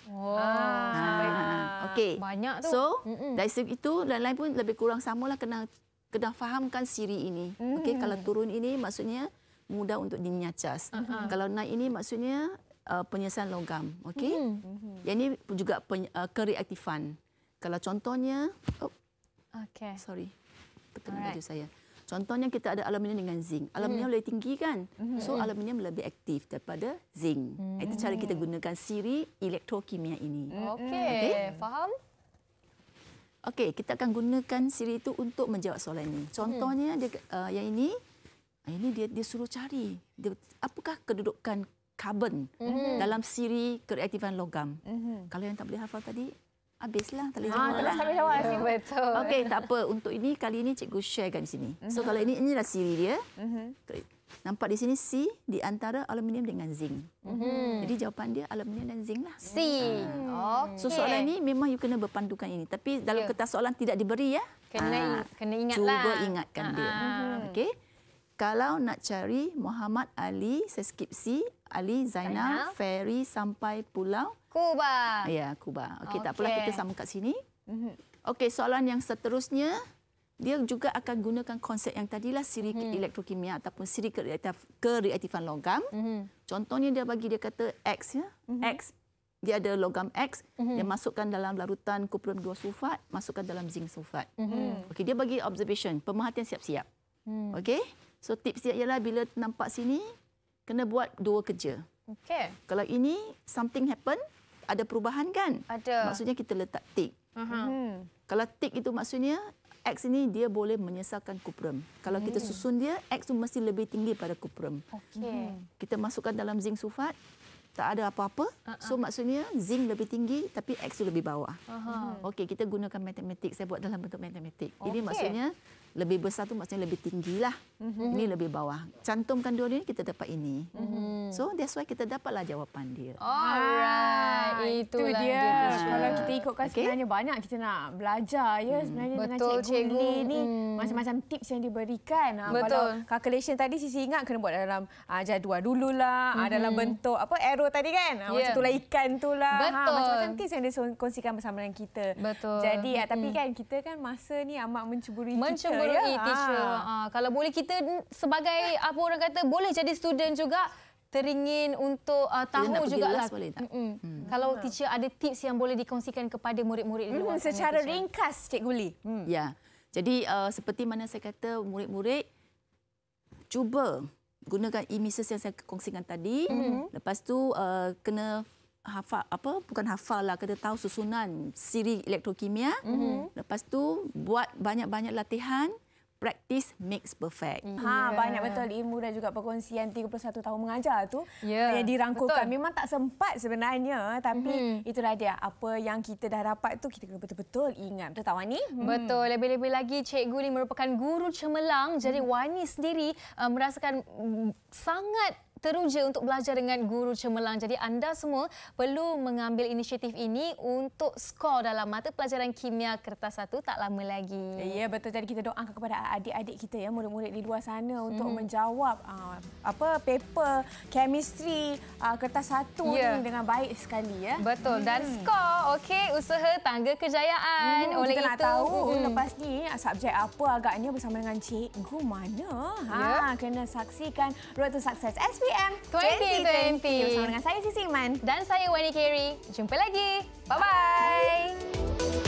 Oh. Ah. Ah, ah, Okey. Banyak tu. So, dari segi itu dan lain pun lebih kurang samalah kena kena fahamkan siri ini. Mm. Okey, kalau turun ini maksudnya mudah untuk dinyacas. Uh -huh. Kalau naik ini maksudnya uh, penyesan logam. Okey. Mm. Yang ini juga pen, uh, kereaktifan. Kalau contohnya oh, Okey. Sorry. Terkena baju saya. Contohnya kita ada aluminium dengan zinc. Aluminium hmm. lebih tinggi kan? Hmm. So aluminium lebih aktif daripada zinc. Hmm. Itu cara kita gunakan siri elektrokimia ini. Okey, okay. faham? Okey, kita akan gunakan siri itu untuk menjawab soalan ini. Contohnya hmm. dia, uh, yang ini, ah, ini dia, dia suruh cari. Dia, apakah kedudukan karbon -hmm. dalam siri kereaktifan logam. -hmm. Kalau yang tak boleh hafal tadi, Habislah tak boleh jawab. Ha, terus tak boleh jawab. Yeah. Betul. Okey, tak apa. Untuk ini, kali ini cikgu sharekan di sini. So, mhm. kalau ini, inilah siri dia. Mhm. Nampak di sini C di antara aluminium dengan zinc. Mm-hmm. Jadi jawapan dia aluminium dan zinc lah. C. Uh. Ah. Okay. So soalan ini memang you kena berpandukan ini. Tapi dalam yeah. kertas soalan tidak diberi ya. Kena, uh, kena ingat lah. Cuba ingatkan uh-huh. dia. Ah. Mhm. Okay. Kalau nak cari Muhammad Ali, saya skip C. Ali, Zainal, Zainal. Ferry sampai pulau. Kuba. Ya, Kuba. Okey, okay. tak apalah kita sama kat sini. Mhm. Okey, soalan yang seterusnya. Dia juga akan gunakan konsep yang tadilah siri mm -hmm. elektrokimia ataupun siri kereaktifan logam. Mm -hmm. Contohnya dia bagi dia kata X. ya mm -hmm. X. Dia ada logam X. Mm -hmm. Dia masukkan dalam larutan kuprum 2 sulfat, masukkan dalam zinc sulfat. Mm -hmm. Okey, dia bagi observation, pemerhatian siap-siap. Mm. Okey, so tips dia ialah bila nampak sini, kena buat dua kerja. Okay. Kalau ini, something happen, mm ada perubahan kan? Ada. Maksudnya kita letak tick. Uh-huh. Kalau tick itu maksudnya X ini dia boleh menyesalkan kuprum. Kalau hmm. kita susun dia, X itu mesti lebih tinggi pada kuprum. Okay. Hmm. Kita masukkan dalam zinc sulfat, tak ada apa-apa. Uh-uh. So maksudnya zinc lebih tinggi tapi X itu lebih bawah. Uh-huh. Okey, kita gunakan matematik. Saya buat dalam bentuk matematik. Okay. Ini maksudnya lebih besar tu maksudnya lebih tinggilah. Mm-hmm. Ini lebih bawah. Cantumkan dua-dua ni kita dapat ini. Mm-hmm. So that's why kita dapatlah jawapan dia. Alright. Ah, itu dia. Kalau kita ikutkan okay. sebenarnya banyak kita nak belajar ya mm. sebenarnya Betul, dengan cikgu, cikgu. ni mm. macam-macam tips yang diberikan. Ah, Betul. Kalau calculation tadi sisi ingat kena buat dalam uh, jadual dululah, mm-hmm. uh, dalam bentuk apa arrow tadi kan? Yeah. Macam ya. tulah ikan tulah. Betul. Ha, macam-macam tips yang dia kongsikan bersama dengan kita. Betul. Jadi mm-hmm. tapi hmm. kan kita kan masa ni amat mencuburi, mencuburi kita. Mencuburi guru dia. teacher Ah. Ha, kalau boleh kita sebagai apa orang kata boleh jadi student juga teringin untuk uh, tahu juga lah. Mm-hmm. Hmm. Kalau teacher ada tips yang boleh dikongsikan kepada murid-murid hmm, di luar secara teacher. ringkas cikgu Li. Hmm. Ya. Jadi uh, seperti mana saya kata murid-murid cuba gunakan e-messages yang saya kongsikan tadi. Mm-hmm. Lepas tu uh, kena hafal apa bukan hafal lah kita tahu susunan siri elektrokimia mm-hmm. lepas tu buat banyak-banyak latihan practice makes perfect. Mhm. Ha, yeah. Ha banyak betul ilmu dan juga perkongsian 31 tahun mengajar tu yeah. yang dirangkulkan betul. memang tak sempat sebenarnya tapi mm itulah dia apa yang kita dah dapat tu kita kena betul-betul ingat betul tak Wani? Hmm. Betul lebih-lebih lagi cikgu ni merupakan guru cemerlang mm. jadi hmm. Wani sendiri uh, merasakan mm, sangat teruja untuk belajar dengan guru cemerlang. Jadi anda semua perlu mengambil inisiatif ini untuk skor dalam mata pelajaran kimia kertas satu tak lama lagi. Ya betul. Jadi kita doakan kepada adik-adik kita ya, murid-murid di luar sana untuk hmm. menjawab ah, apa paper chemistry ah, kertas satu ya. ini dengan baik sekali ya. Betul. Dan hmm. skor okey usaha tangga kejayaan. Hmm, Oleh kita itu, nak tahu hmm. lepas ni ah, subjek apa agaknya bersama dengan cikgu mana. Ha ya. kena saksikan Road to Success SP. PM 2020. 2020. Bersama dengan saya Sisi Iman. Dan saya Wani Carey. Jumpa lagi. Bye-bye. bye bye